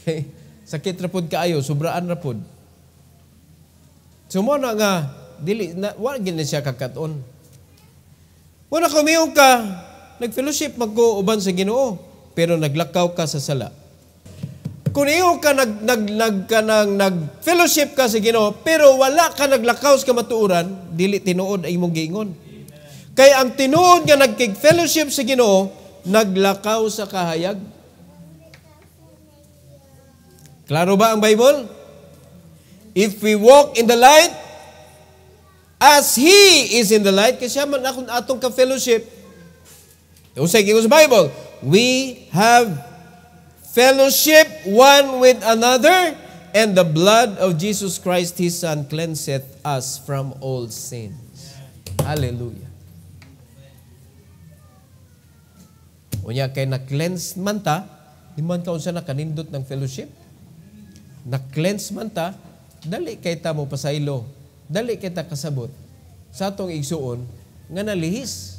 Speaker 1: Okay. Sakit ra pod kaayo, sobraan ra pod. So nga, dili, na, wala gini siya kakaton. Wala kumiyaw ka, nag-fellowship mag-uuban sa ginoo, pero naglakaw ka sa sala. Kung iyo ka nag, nag, nag, ka nang, nag fellowship ka sa Ginoo pero wala ka naglakaw sa matuuran, dili tinuod ay imong giingon. Kay ang tinuod nga nagkig fellowship sa Ginoo, naglakaw sa kahayag. Klaro ba ang Bible? If we walk in the light, as He is in the light, kasi man akong atong ka-fellowship, unsay yung sa Bible, we have fellowship one with another, and the blood of Jesus Christ, His Son, cleanseth us from all sins. Hallelujah. Unya kay na-cleanse man ta, di man taon sa nakanindot ng fellowship. Na-cleanse man ta, dali kay ta mo pasaylo, dali kay ta kasabot sa atong igsuon nga nalihis.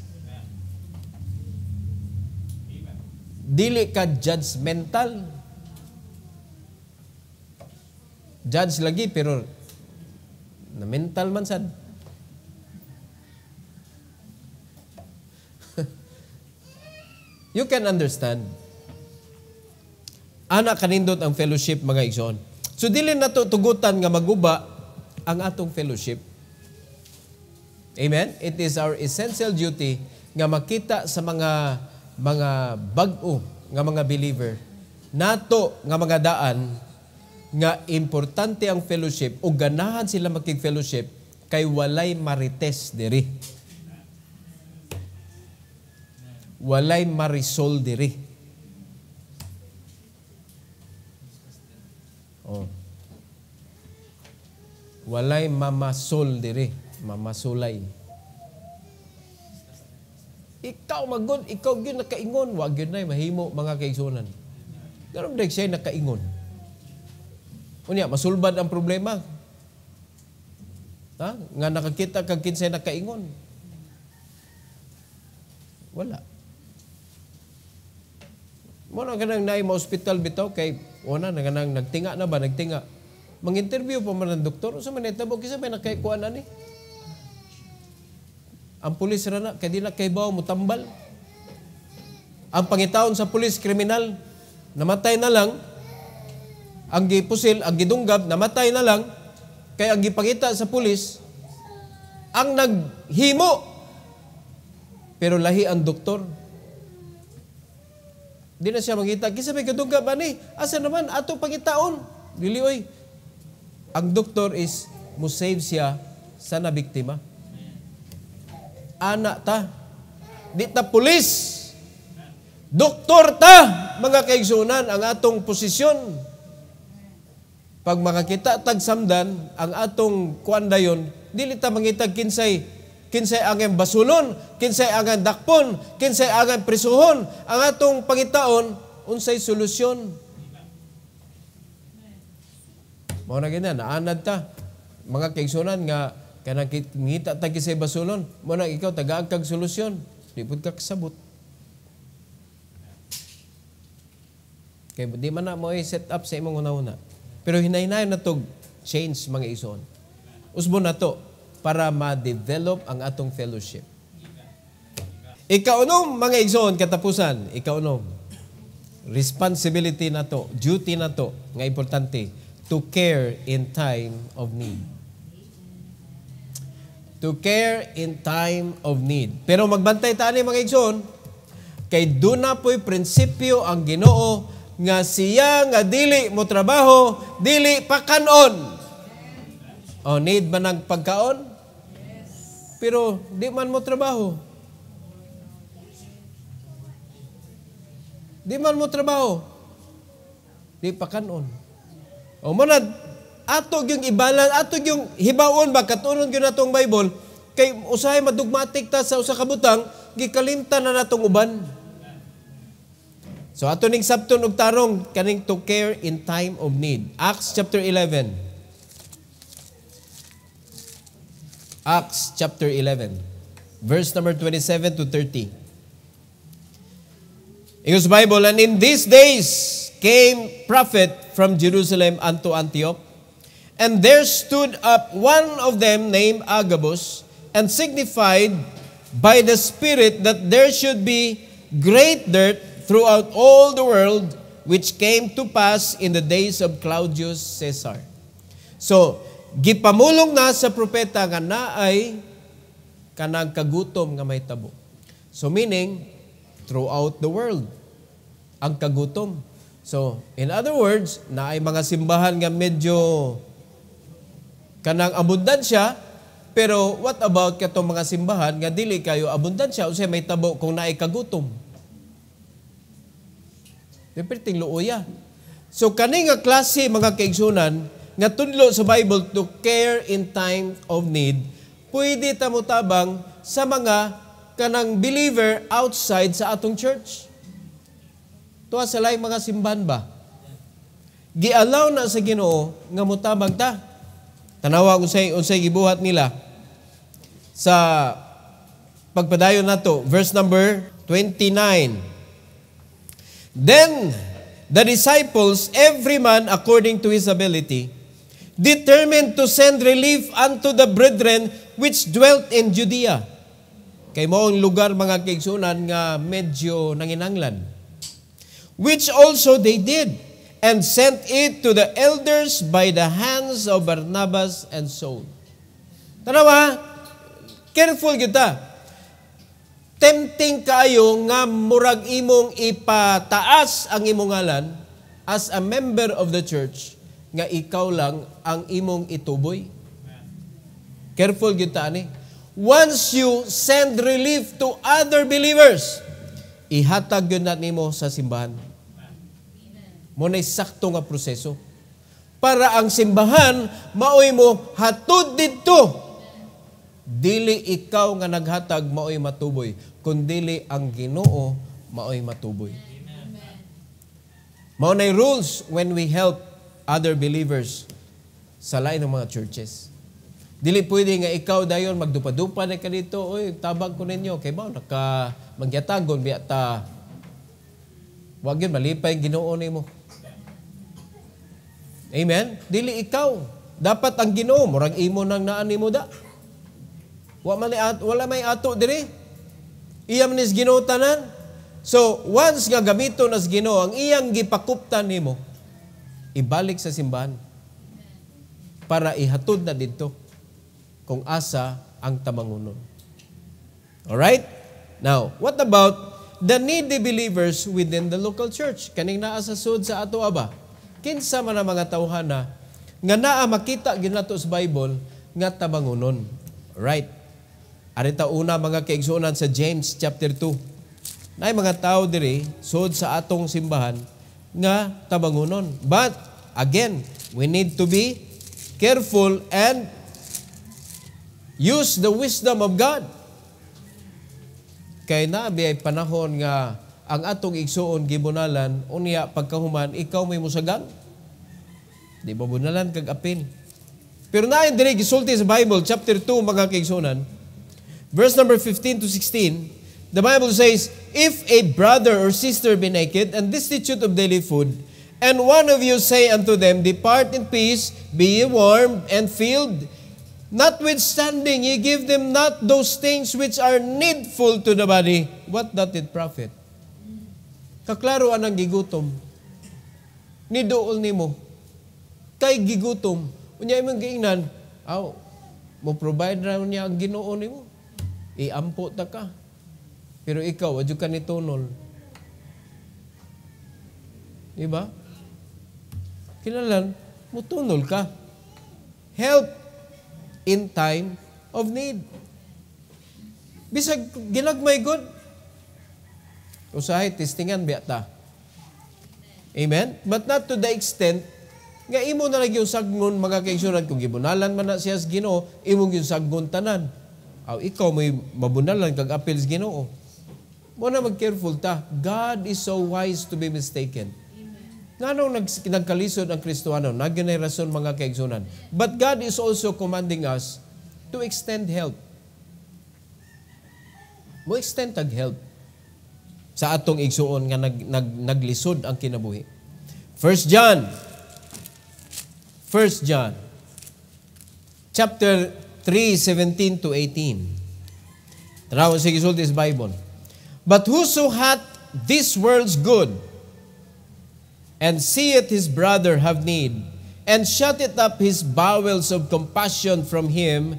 Speaker 1: Dili ka judgmental. Judge lagi pero na mental man sad. you can understand. Ana kanindot ang fellowship mga igsoon. So dili nato tugutan nga maguba ang atong fellowship. Amen. It is our essential duty nga makita sa mga mga bag-o nga mga believer nato nga mga daan nga importante ang fellowship o ganahan sila makig-fellowship kay walay marites diri. Walay marisol diri. Oh. Walay mamasol diri, mamasulay. Ikaw magod, ikaw gyud nakaingon, wa gyud nay mahimo mga kaigsunan. Karon dai siya nakaingon. Unya, masulbad ang problema. Ha? Nga nakakita kag kinsay nakaingon. Wala. Mo na kanang naay ma hospital bitaw kay una na kanang nagtinga na ba nagtinga. Mang-interview pa man ang doktor, sa man itabo kisa may nakaikuan ani. Eh. Ang pulis rana, kay di na kaybaw mo tambal. Ang pangitaon sa pulis, kriminal. Namatay na lang. Ang gipusil, ang gidunggab, namatay na lang. Kay ang gipangita sa pulis, ang naghimo. Pero lahi ang doktor. Di na siya mangita. Kisa may gidunggab, ani, asa naman, ato pangitaon. Dilioy. Ang doktor is, musave siya sa nabiktima. biktima Ana ta. Di ta pulis. Doktor ta, mga kaigsunan, ang atong posisyon. Pag makakita tagsamdan, ang atong kuan dayon, dili ta mangitag kinsay kinsay ang basulon, kinsay ang dakpon, kinsay ang prisuhon, ang atong pangitaon unsay solusyon. Mao na ganyan, naanad ta mga kaigsunan nga Kana ngita ta sa basulon, mo na ikaw tagaag kag solusyon. Di pud ka kasabot. Kay di man na mo set up sa imong una-una. Pero hinay-hinay na tog change mga ison. Usbo na to para ma-develop ang atong fellowship. Ikaw Ikaunom mga igsoon katapusan, ikaw ikaunom. Responsibility na to, duty na to nga importante to care in time of need to care in time of need. Pero magbantay tani mga igsoon, kay duna po'y prinsipyo ang ginoo nga siya nga dili mo trabaho, dili pakanon. O, oh, need ba ng pagkaon? Yes. Pero di man mo trabaho. Di man mo trabaho. Di pakanon. O, manad, atog yung ibalan, atog yung hibaon ba, katunon yun natong Bible, kay usahay madugmatik ta sa usa kabutang, gikalimta na natong uban. So ato ning sabton og tarong kaning to care in time of need. Acts chapter 11. Acts chapter 11 verse number 27 to 30. In his Bible, and in these days came prophet from Jerusalem unto Antioch And there stood up one of them named Agabus, and signified by the Spirit that there should be great dirt throughout all the world, which came to pass in the days of Claudius Caesar. So, gipamulong na sa propeta nga naay kanang kagutom nga may tabo. So meaning, throughout the world, ang kagutom. So, in other words, naay mga simbahan nga medyo kanang abundansya, pero what about katong mga simbahan nga dili kayo abundansya unsay may tabo kung naay kagutom? Depirting luoya. So kani nga klase mga kaigsunan nga tudlo sa Bible to care in time of need, pwede ta mo tabang sa mga kanang believer outside sa atong church. Tuwa sila mga simbahan ba? Giallow na sa Ginoo nga motabag ta Tanawa usay unsay gibuhat nila sa pagpadayon nato verse number 29. Then the disciples every man according to his ability determined to send relief unto the brethren which dwelt in Judea. Kay mao ang lugar mga kaigsunan nga medyo nanginanglan. Which also they did and sent it to the elders by the hands of Barnabas and Saul. Tanawa, careful kita. Tempting kayo nga murag imong ipataas ang imong ngalan as a member of the church nga ikaw lang ang imong ituboy. Careful kita ani. Once you send relief to other believers, ihatag yun na nimo sa simbahan mo na sakto nga proseso. Para ang simbahan, maoy mo hatod dito. Dili ikaw nga naghatag maoy matuboy, kundili ang Ginoo maoy matuboy. Mao nay rules when we help other believers sa lain ng mga churches. Dili pwede nga ikaw dayon magdupa-dupa na ka dito, oy, tabag ko ninyo. Kay ba naka magyatagon biya ta. Wag yun malipay ginoo nimo. Amen? Dili ikaw. Dapat ang Ginoo murag imo nang naani mo da. Wa mali at wala may ato diri. Iyam nis Ginoo tanan. So once nga gamito nas Ginoo ang iyang gipakuptan nimo, ibalik sa simbahan para ihatod na didto kung asa ang tamangunon. All right? Now, what about the needy believers within the local church? Kaning naa sa sud sa ato aba? kinsa man ang mga tawhana nga naa makita ginato sa Bible nga tabangunon. Right. Ari ta una mga kaigsuonan sa James chapter 2. Naay mga tao diri sud sa atong simbahan nga tabangunon. But again, we need to be careful and use the wisdom of God. Kay na ay panahon nga ang atong igsuon gibunalan unya pagkahuman ikaw may musagang di ba bunalan kag apil pero na diri gisulti sa Bible chapter 2 mga kaigsunan verse number 15 to 16 The Bible says, If a brother or sister be naked and destitute of daily food, and one of you say unto them, Depart in peace, be ye warmed and filled, notwithstanding ye give them not those things which are needful to the body, what doth it profit? Kaklaro anang gigutom. Ni Niduol nimo. Kay gigutom. Unya imong giingnan, aw, mo provide ra niya ang Ginoo nimo. Iampo ta ka. Pero ikaw, adyo ka ni tunol. Di ba? mo mutunol ka. Help in time of need. Bisag ginagmay God, Usahay testingan biya ta. Amen? But not to the extent nga imo na lagi yung sagnon mga kaigsuran kung gibunalan man na siya sa Ginoo imong yung sagngon tanan aw ikaw may mabunalan kag apil sa Ginoo mo na mag careful ta God is so wise to be mistaken Nganong nag, nagkalisod ang Kristoano? Naggenerasyon mga kaigsunan. But God is also commanding us to extend help. Mo extend tag help sa atong igsuon nga nag, nag, naglisod ang kinabuhi. 1 John 1 John chapter 3:17 to 18. Tanaw sa gisulti this Bible. But whoso hath this world's good and seeth his brother have need and shutteth up his bowels of compassion from him,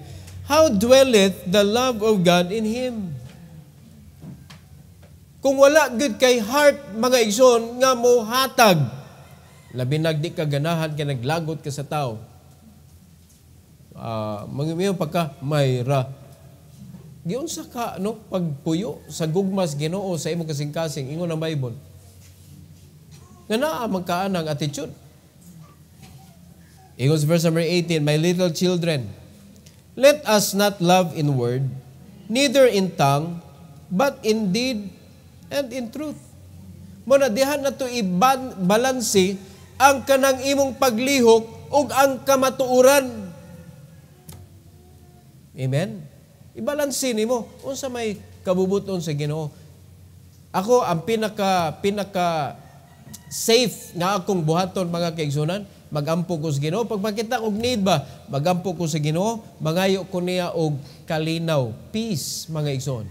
Speaker 1: how dwelleth the love of God in him? Kung wala gud kay heart mga igsoon nga mo hatag labi nagdi ka ganahan kay naglagot ka sa tao. Ah, uh, pagka mayra giun sa ka no pagpuyo sa gugmas Ginoo sa imong kasing-kasing ingon ang Bible. Nga naa magkaan ang attitude. Ingon sa verse number 18, My little children, let us not love in word, neither in tongue, but in deed and in truth. Muna dihan na to iban balansi ang kanang imong paglihok ug ang kamatuuran. Amen. I-balance Ibalansi nimo unsa may kabubuton sa Ginoo. Ako ang pinaka pinaka safe nga akong buhaton mga kaigsunan magampo ko sa Ginoo pag makita og need ba magampo ko sa Ginoo mangayo ko niya og kalinaw peace mga igsoon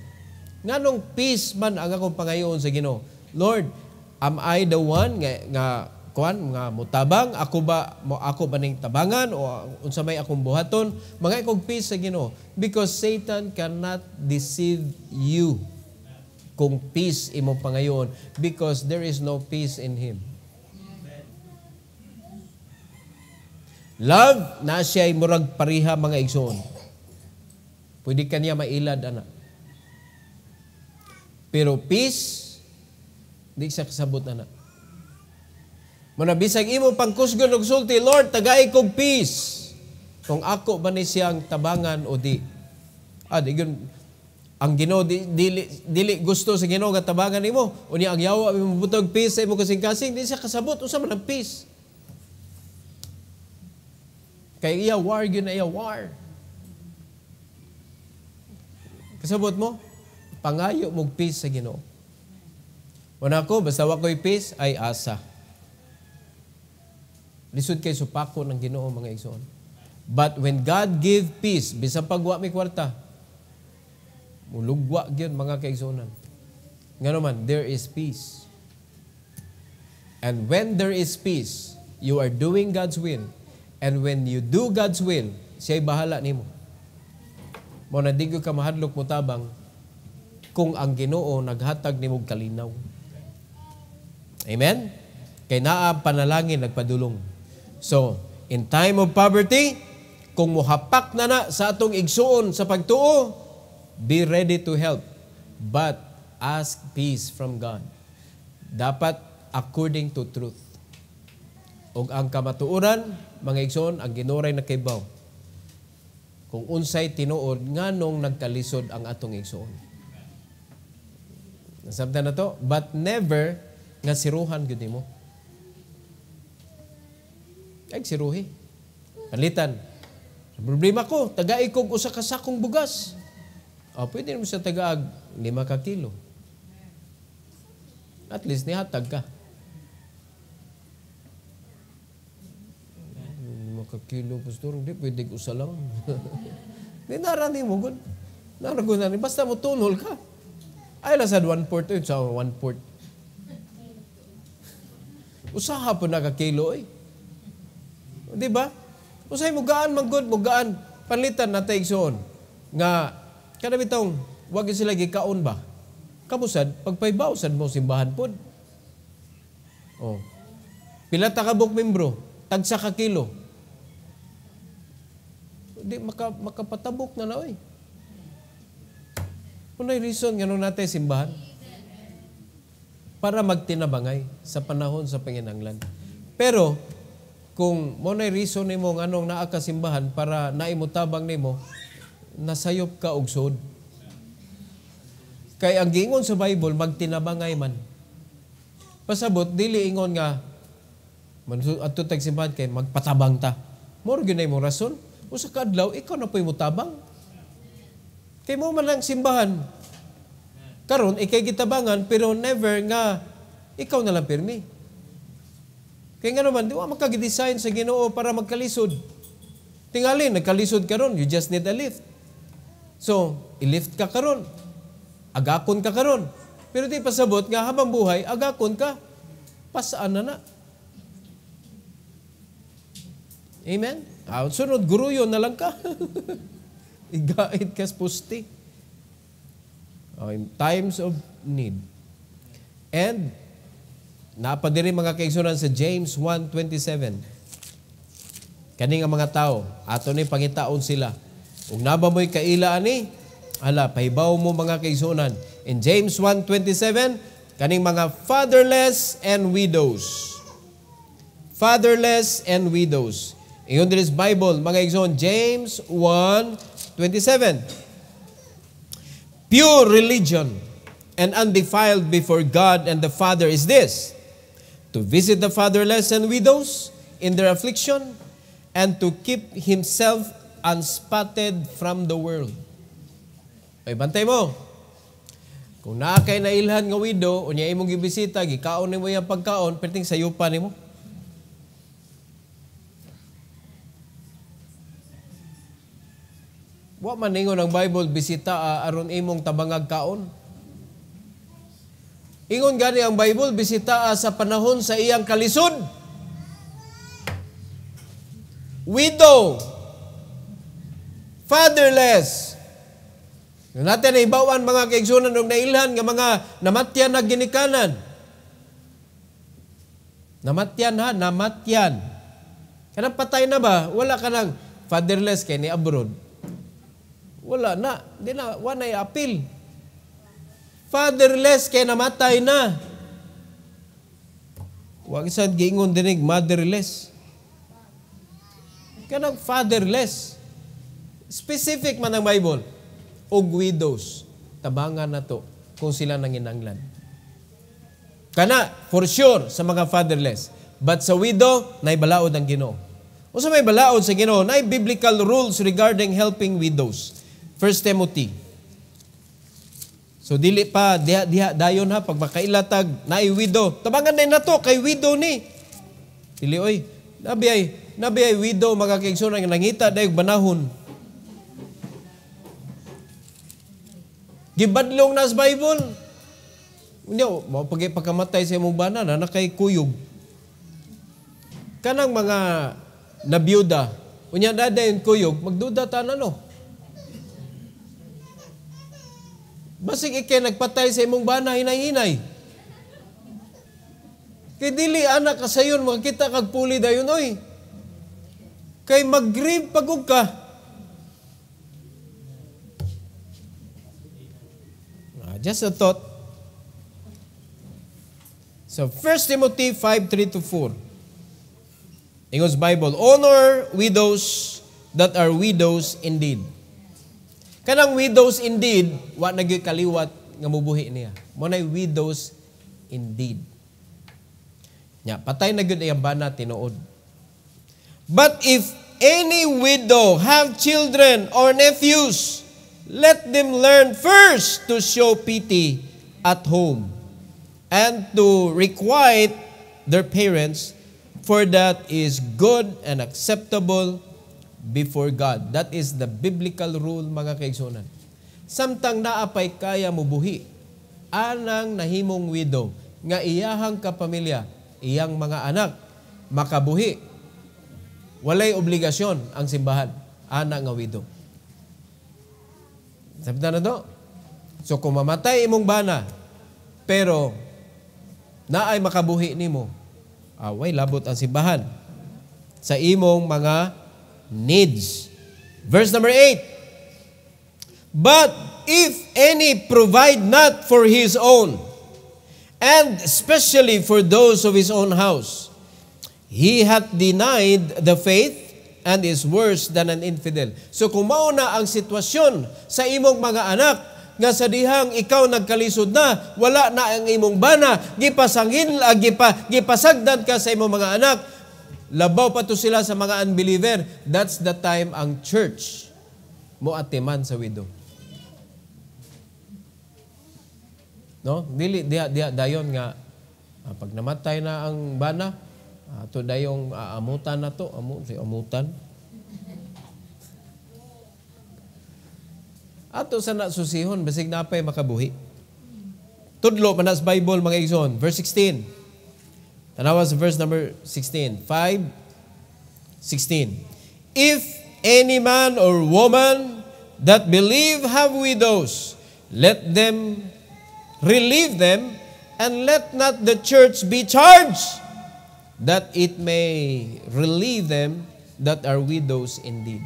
Speaker 1: nga nung peace man ang akong pangayon sa Ginoo. Lord, am I the one nga, nga kuan nga mutabang ako ba mo ako ba ning tabangan o unsa may akong buhaton mga ikog peace sa Ginoo because Satan cannot deceive you kung peace imo pangayon because there is no peace in him Love na siya murag pariha mga igsoon. Pwede kanya mailad anak. Pero peace, di siya kasabot na na. Manabisag imo pangkusgon og sulti, Lord, tagay kong peace. Kung ako ba ni siyang tabangan o di. Ah, di yun, ang Ginoo dili, dili gusto sa Ginoo nga tabangan nimo unya ang yawa mo butog peace sa imo kasing-kasing di siya kasabot usa man ang peace kay iya war gyud na iya war kasabot mo pangayo mong peace sa Ginoo. Una ko, basta wa peace, ay asa. Lisod kay supako ng Ginoo mga igsoon. But when God give peace, bisan pagwa mi kwarta, mulugwa gyud mga kaigsonan. Ngano man, there is peace. And when there is peace, you are doing God's will. And when you do God's will, siya'y bahala ni Mo na digo ka mahadlok mo tabang, kung ang Ginoo naghatag nimog kalinaw. Amen? Kay naa panalangin nagpadulong. So, in time of poverty, kung muhapak na na sa atong igsuon sa pagtuo, be ready to help. But ask peace from God. Dapat according to truth. Og ang kamatuoran, mga igsoon, ang ginuray na kibaw. Kung unsay tinuod, nganong nagkalisod ang atong igsoon. Nasabta na to, but never nga siruhan gyud nimo. Ay siruhi. Palitan. Problema ko, kog usa ka sakong bugas. Oh, pwede mo sa tagaag 5 ka kilo. At least ni hatag ka. Lima ka kilo, pastor. Hindi, pwede usa lang. Hindi narani mo. Naragunan. Basta mo tunol ka. Ay, lang sad, one port. Eh. Sa so one port. Usaha po nakakilo eh. Di ba? Usay mugaan man gud mugaan Panlitan na taigsoon nga kada bitong wag sila gikaon ba. Kamusad pagpaybaw sad mo simbahan pod. Oh. Pila ta buk membro? Tagsa ka kilo. Di maka, makapatabok na na Eh. Unay reason nga natin simbahan para magtinabangay sa panahon sa panginanglan. Pero kung mo na reason nimo nga anong naa ka simbahan para naimutabang nimo, nasayop ka og sod. Kay ang gingon sa Bible magtinabangay man. Pasabot dili ingon nga adto tag simbahan kay magpatabang ta. Mo gyud mo rason, usa ka adlaw ikaw na po'y mutabang. Ti mo man lang simbahan. Karon ikay gitabangan pero never nga ikaw na lang pirmi. Kaya nga naman, di mo magkagidesign sa ginoo para magkalisod. Tingali, nagkalisod ka ron, you just need a lift. So, i-lift ka karon. Agakon ka karon. Pero di pasabot nga habang buhay, agakon ka. Pasaan na na. Amen? Ah, sunod, guru yun na lang ka. Igait kas pusti. In times of need. And, napadiri mga kaigsunan sa James 1.27. Kaning ang mga tao, ato ni pangitaon sila. Ug naba mo'y kaila ani, ala, paibaw mo mga kaigsunan. In James 1.27, kaning mga fatherless and widows. Fatherless and widows. Iyon din Bible, mga igsoon, James 1, 27. Pure religion and undefiled before God and the Father is this, to visit the fatherless and widows in their affliction and to keep himself unspotted from the world. Ay, bantay mo. Kung naa kay nailhan nga widow, unya imong gibisita, gikaon ni mo iyang pagkaon, perting ni mo. Wa man ningon ang Bible bisita ah, aron imong tabangag kaon. Ingon gani ang Bible bisita ah, sa panahon sa iyang kalisod. Widow. Fatherless. Natin ay bawan mga kaigsunan og nailhan nga mga namatyan na ginikanan. Namatyan ha, namatyan. Kanang patay na ba? Wala ka ng fatherless kay ni abroad wala na. Di na, wala na appeal. Fatherless kay namatay na. Huwag isang giingon dinig, motherless. Kanang fatherless. Specific man ang Bible. O widows. Tabangan na to kung sila nanginanglan. Kana, for sure, sa mga fatherless. But sa widow, naibalaod ang ginoo. O sa may balaod sa ginoo, na biblical rules regarding helping widows. 1 Timothy. So dili pa diha diha dayon ha pag makailatag naay widow. Tabangan na nato kay widow ni. Dili oy. Nabi ay nabi ay widow magakigsunan nga nangita dayog banahon. Gibadlong nas Bible. Unyo, mao pag pagkamatay sa imong bana na kay kuyog. Kanang mga nabiyuda, unya daday kuyog, magduda tanan no. Basig ike nagpatay sa imong bana hinay-hinay. Kay dili anak ka sayon makita kag puli dayon oy. Kay mag-grieve pagug ka. Ah, just a thought. So 1 Timothy 5:3 to 4. Ingos Bible, Honor widows that are widows indeed. Kanang widows indeed, wa nagikaliwat nga mubuhi niya. Munay widows indeed. Nya, patay na gud iyang bana tinuod. But if any widow have children or nephews, let them learn first to show pity at home and to requite their parents, for that is good and acceptable before God. That is the biblical rule, mga kaigsunan. Samtang naapay kaya mo buhi, anang nahimong widow, nga iyahang kapamilya, iyang mga anak, makabuhi. Walay obligasyon ang simbahan, ana nga widow. Sabi na do. So kung mamatay imong bana, pero naay makabuhi nimo, away labot ang simbahan sa imong mga needs. Verse number 8. But if any provide not for his own, and especially for those of his own house, he hath denied the faith and is worse than an infidel. So kung mauna ang sitwasyon sa imong mga anak, nga sa dihang ikaw nagkalisod na, wala na ang imong bana, gipasangin, ah, gipa, gipasagdan ka sa imong mga anak, Labaw pa to sila sa mga unbeliever. That's the time ang church mo atiman sa widow. No? Dili diha diha dayon nga ah, pag namatay na ang bana, ah, to dayong ah, amutan na to, amu si amutan. Ato sa nasusihon, basig na pa'y makabuhi. Tudlo, manas Bible, mga igsoon. Verse 16. Tanawa sa verse number 16. 5, 16. If any man or woman that believe have widows, let them relieve them, and let not the church be charged that it may relieve them that are widows indeed.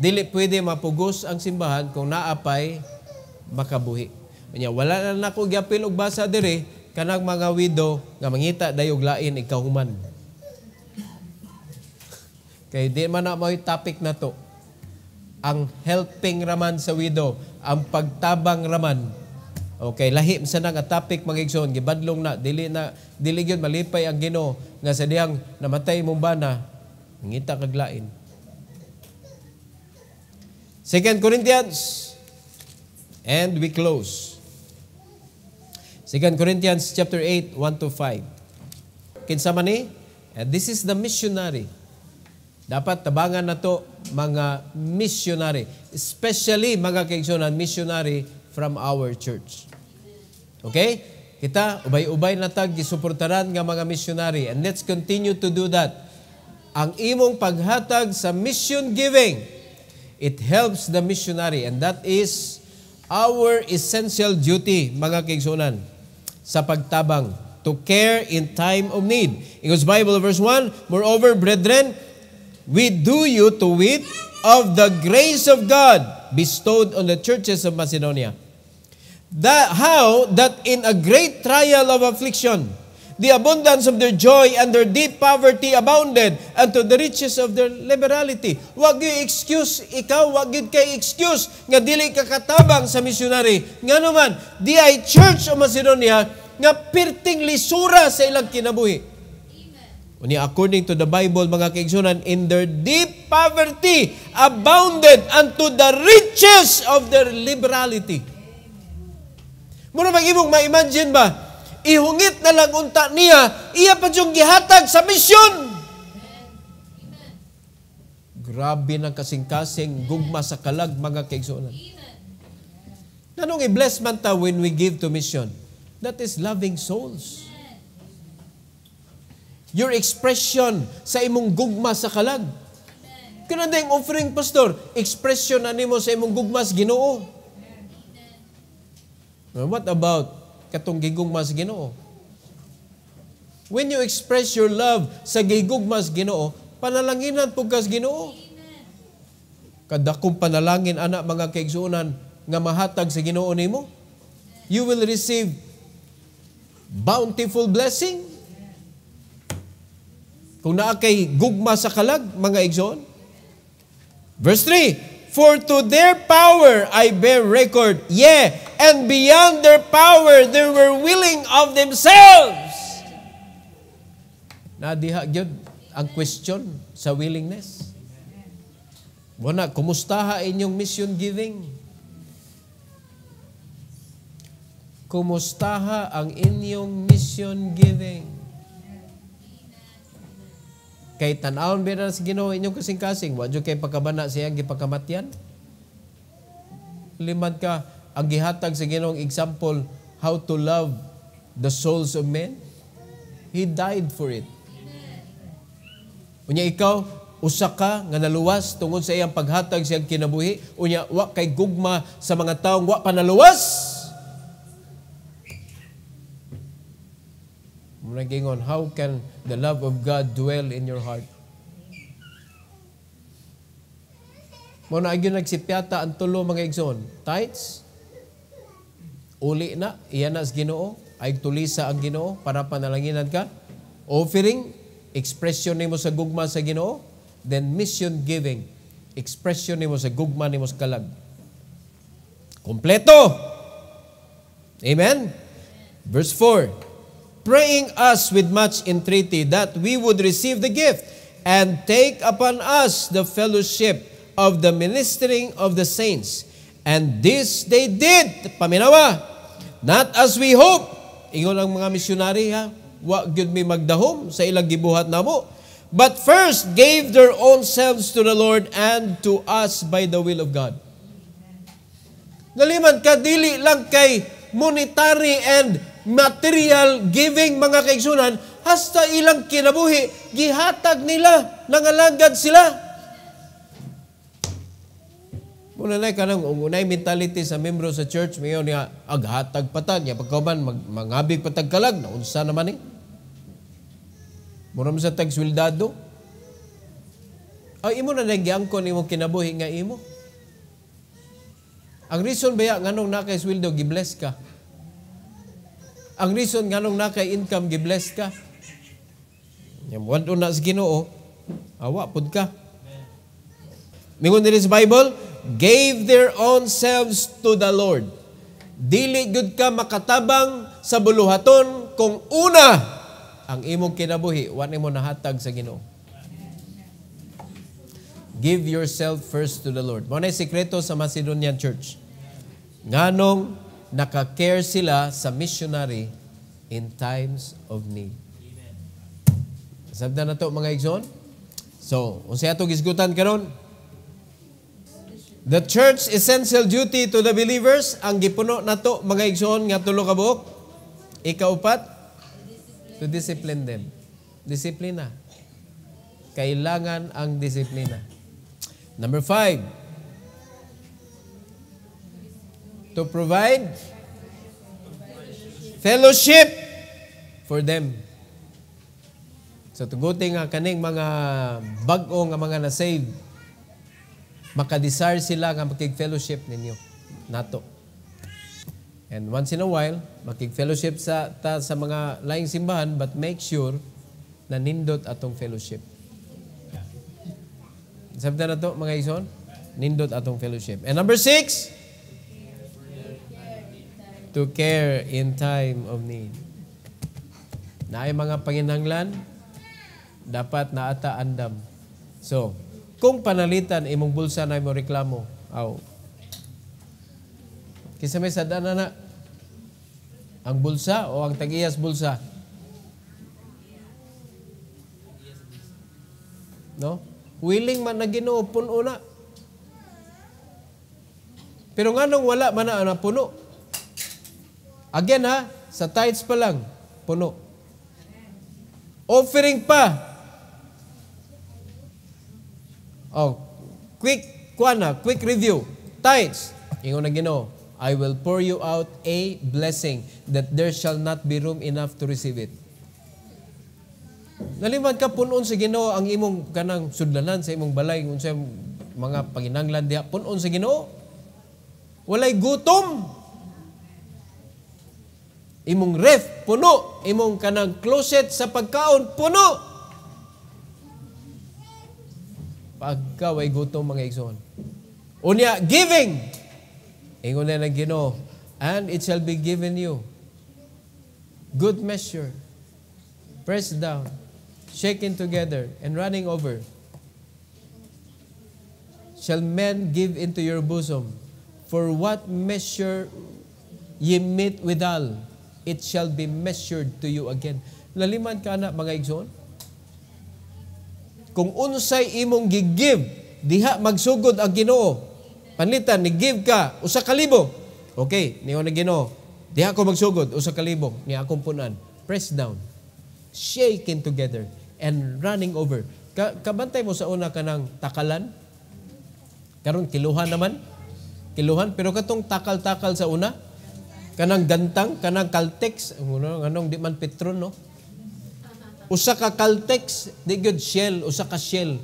Speaker 1: Dili pwede mapugos ang simbahan kung naapay makabuhi. Wala na nako gapil og basa dire kanang mga widow nga mangita dayog lain ikaw human. Kay di man na mo'y topic na to. Ang helping raman sa widow, ang pagtabang raman. Okay, lahi sa nang topic magigsoon gibadlong na dili na dili gyud malipay ang gino, nga sa diyang namatay mong bana mangita kag lain. 2 Corinthians and we close. 2 Corinthians chapter 8, 1 to 5. Kinsa man ni? Eh, this is the missionary. Dapat tabangan na to mga missionary. Especially mga kaigsunan, missionary from our church. Okay? Kita, ubay-ubay na tag, gisuportaran nga mga missionary. And let's continue to do that. Ang imong paghatag sa mission giving, it helps the missionary. And that is our essential duty, mga kaigsunan sa pagtabang. To care in time of need. In God's Bible, verse 1, Moreover, brethren, we do you to wit of the grace of God bestowed on the churches of Macedonia. That, how that in a great trial of affliction, The abundance of their joy and their deep poverty abounded unto the riches of their liberality. Wag yung excuse, ikaw, wag yun kay excuse nga dili ka katabang sa missionary. Nga naman, di ay Church o Macedonia nga pirting lisura sa ilang kinabuhi. Uni according to the Bible mga kaigsunan in their deep poverty abounded unto the riches of their liberality. Muna mag imong ma-imagine ba ihungit na lang unta niya, iya pa yung gihatag sa misyon. Grabe ng kasing-kasing gugma sa kalag mga kaigsunan. Nanong i-bless man ta when we give to mission? That is loving souls. Your expression sa imong gugma sa kalag. Kananda yung offering, Pastor, expression na nimo sa imong gugmas ginoo. What about katong gigugmas Ginoo. When you express your love sa gigugmas Ginoo, panalanginan pud kas Ginoo. Kadakong panalangin ana mga kaigsuonan nga mahatag sa Ginoo nimo, you will receive bountiful blessing. Kung naa kay gugma sa kalag, mga igsoon. Verse 3, For to their power I bear record, yea, and beyond their power, they were willing of themselves. Nadiha yun ang question sa willingness. Wala, kumustaha inyong mission giving? Kumustaha ang inyong mission giving? Kay tanawon ba sa Ginoo inyong kasing-kasing, wadyo kay pagkabana siya ang gipakamatyan? Limad ka, ang gihatag sa Ginoong example how to love the souls of men? He died for it. Unya ikaw, usa ka nga naluwas tungod sa iyang paghatag siyang kinabuhi, unya wa kay gugma sa mga taong wa pa naluwas. panaluwas. Nagingon, how can the love of God dwell in your heart? Muna agyon nagsipyata ang tulo mga igsoon. Tights? uli na, iyan na ginoo, ay tulisa ang ginoo para panalanginan ka. Offering, expression nimo sa gugma sa ginoo, then mission giving, expression nimo sa gugma nimo sa kalag. Kompleto! Amen? Verse 4, Praying us with much entreaty that we would receive the gift and take upon us the fellowship of the ministering of the saints. And this they did. Paminawa! Not as we hope. Ingon ang mga misyonary ha. Wa gud mi magdahom sa ilang gibuhat na mo. But first gave their own selves to the Lord and to us by the will of God. Naliman ka dili lang kay monetary and material giving mga kaigsunan hasta ilang kinabuhi gihatag nila nangalangad sila Muna na kanang unay mentality sa membro sa church mayon nga aghatag patag ya pagkaban mag, mangabig patag kalag na unsa naman ni. Eh. Mura sa tag swildado. Ay imo na ko imo kinabuhi nga imo. Ang reason ba ya nganong na kay sweldo gibless ka? Ang reason nganong na income gibless ka? Yung wadon na sa Ginoo, awa pud ka. Ningon din sa Bible, gave their own selves to the Lord. Dili gud ka makatabang sa buluhaton kung una ang imong kinabuhi wa nimo nahatag sa Ginoo. Give yourself first to the Lord. Mao na sa Macedonian Church. Nganong naka-care sila sa missionary in times of need. Sabda na to mga igsoon? So, unsay atong gisgutan karon? The church essential duty to the believers ang gipuno nato mga igsoon nga tulo ka buok. Ikaupat to discipline them. Disiplina. Kailangan ang disiplina. Number five, to provide fellowship for them. So tuguti nga kaning mga bag-o nga mga na-save Makadesire sila nga makig-fellowship ninyo nato. And once in a while, makig-fellowship sa, ta, sa mga laing simbahan but make sure na nindot atong fellowship. Sabi na to, mga ison, nindot atong fellowship. And number six, to care in time of need. Na ay mga panginhanglan, dapat naata andam. So, kung panalitan imong bulsa na imong reklamo, aw. Kinsa may sadan na, na ang bulsa o ang tagiyas bulsa? No? Willing man na Ginoo puno na. Pero nganong wala man na, na puno? Again ha, sa tithes pa lang puno. Offering pa Oh, quick kuana, quick review. Tithes. Ingon na Ginoo, I will pour you out a blessing that there shall not be room enough to receive it. Naliman ka punon sa Ginoo ang imong kanang sudlanan sa imong balay unsay mga paginanglan diha punon sa Ginoo. Walay gutom. Imong ref puno, imong kanang closet sa pagkaon puno. pagkaway gutom mga igsoon. Unya, giving! Ingon na ng gino. and it shall be given you. Good measure, Press down, shaken together, and running over. Shall men give into your bosom, for what measure ye meet withal, it shall be measured to you again. Laliman ka na, mga igsoon kung unsay imong gigive diha magsugod ang Ginoo panlitan ni give ka usa ka libo okay niyo na Ginoo diha ko magsugod usa ka libo ni akong punan press down shaken together and running over ka kabantay mo sa una ka kanang takalan karon kiluhan naman kiluhan pero katong takal-takal sa una kanang gantang kanang kaltex ano anong di man petron no Usa ka Caltex, di gyud Shell, usa ka Shell.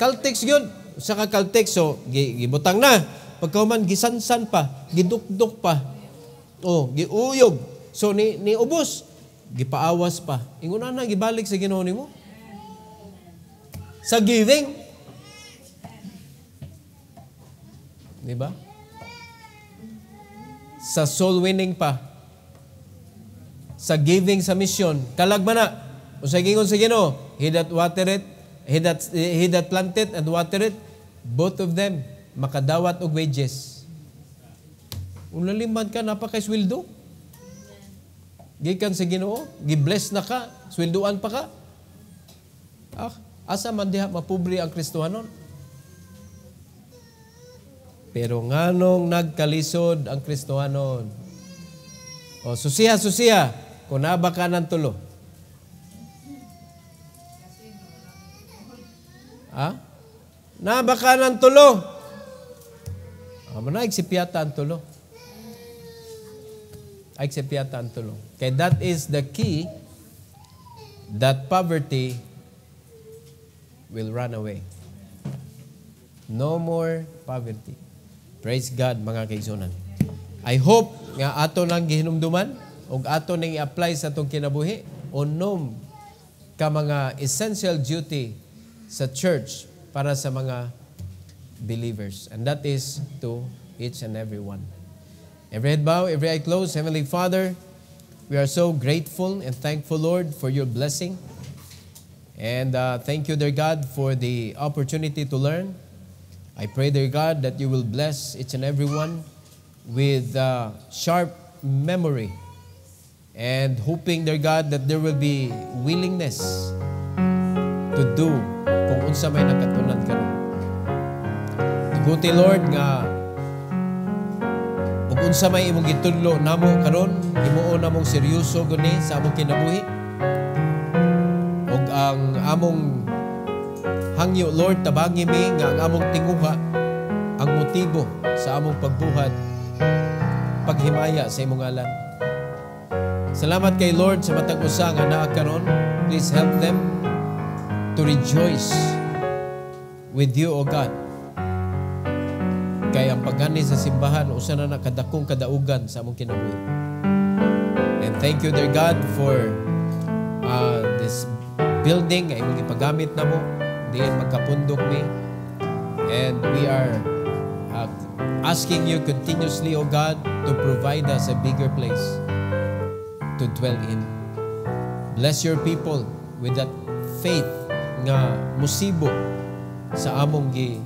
Speaker 1: Caltex gyud, usa ka Caltex so gibutang na. Pagkahuman gisansan pa, gidukduk pa. Oh, giuyog. So ni ni ubos, gipaawas pa. Ingon na gibalik sa Ginoo nimo. Sa giving. Di ba? Sa soul winning pa sa giving sa mission. Kalagman na. O sige, gingon sige no, he that water it, he that, he that plant it and water it, both of them makadawat og wages. Ulalimad ka napakaisweldo. Gikan sa Ginoo, gibless na ka, sweldoan pa ka. Ah, asa man diha mapobre ang Kristohanon? Pero nganong nagkalisod ang Kristohanon? O susiya, susiya. Kunaba ka ng tulo. Ha? Naba ka ng tulo. Amo na, iksipyata ang tulo. Iksipyata ang tulo. Okay, that is the key that poverty will run away. No more poverty. Praise God, mga kaigsunan. I hope nga ato lang gihinumduman ug ato ning i-apply sa atong kinabuhi o unom ka mga essential duty sa church para sa mga believers and that is to each and every one every head bow every eye closed heavenly father we are so grateful and thankful lord for your blessing And uh, thank you, dear God, for the opportunity to learn. I pray, dear God, that you will bless each and everyone with uh, sharp memory and hoping, their God, that there will be willingness to do kung unsa may nakatunan ka rin. Naguti, Lord, nga ug unsa may imong gitudlo namo karon himuon namong seryoso gani sa among kinabuhi ug ang among hangyo Lord tabangi mi nga ang among tinguha ang motibo sa among pagbuhat paghimaya sa imong ngalan Salamat kay Lord sa matag usa nga naa karon. Please help them to rejoice with you, O God. Kaya ang pagani sa simbahan, usa na kadakong kadaugan sa among kinabuhi. And thank you, dear God, for uh, this building ay mong ipagamit na mo. Diyan magkapundok ni. And we are uh, asking you continuously, O God, to provide us a bigger place to dwell in. Bless your people with that faith nga musibo sa among gi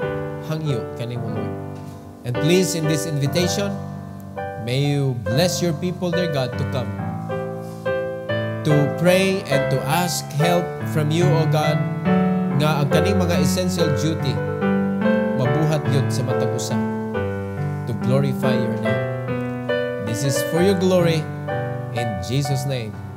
Speaker 1: hangyo kanimo Lord. And please in this invitation, may you bless your people, dear God, to come to pray and to ask help from you, O God, nga ang kaning mga essential duty mabuhat yun sa matag-usa to glorify your name. This is for your glory Jesus' name.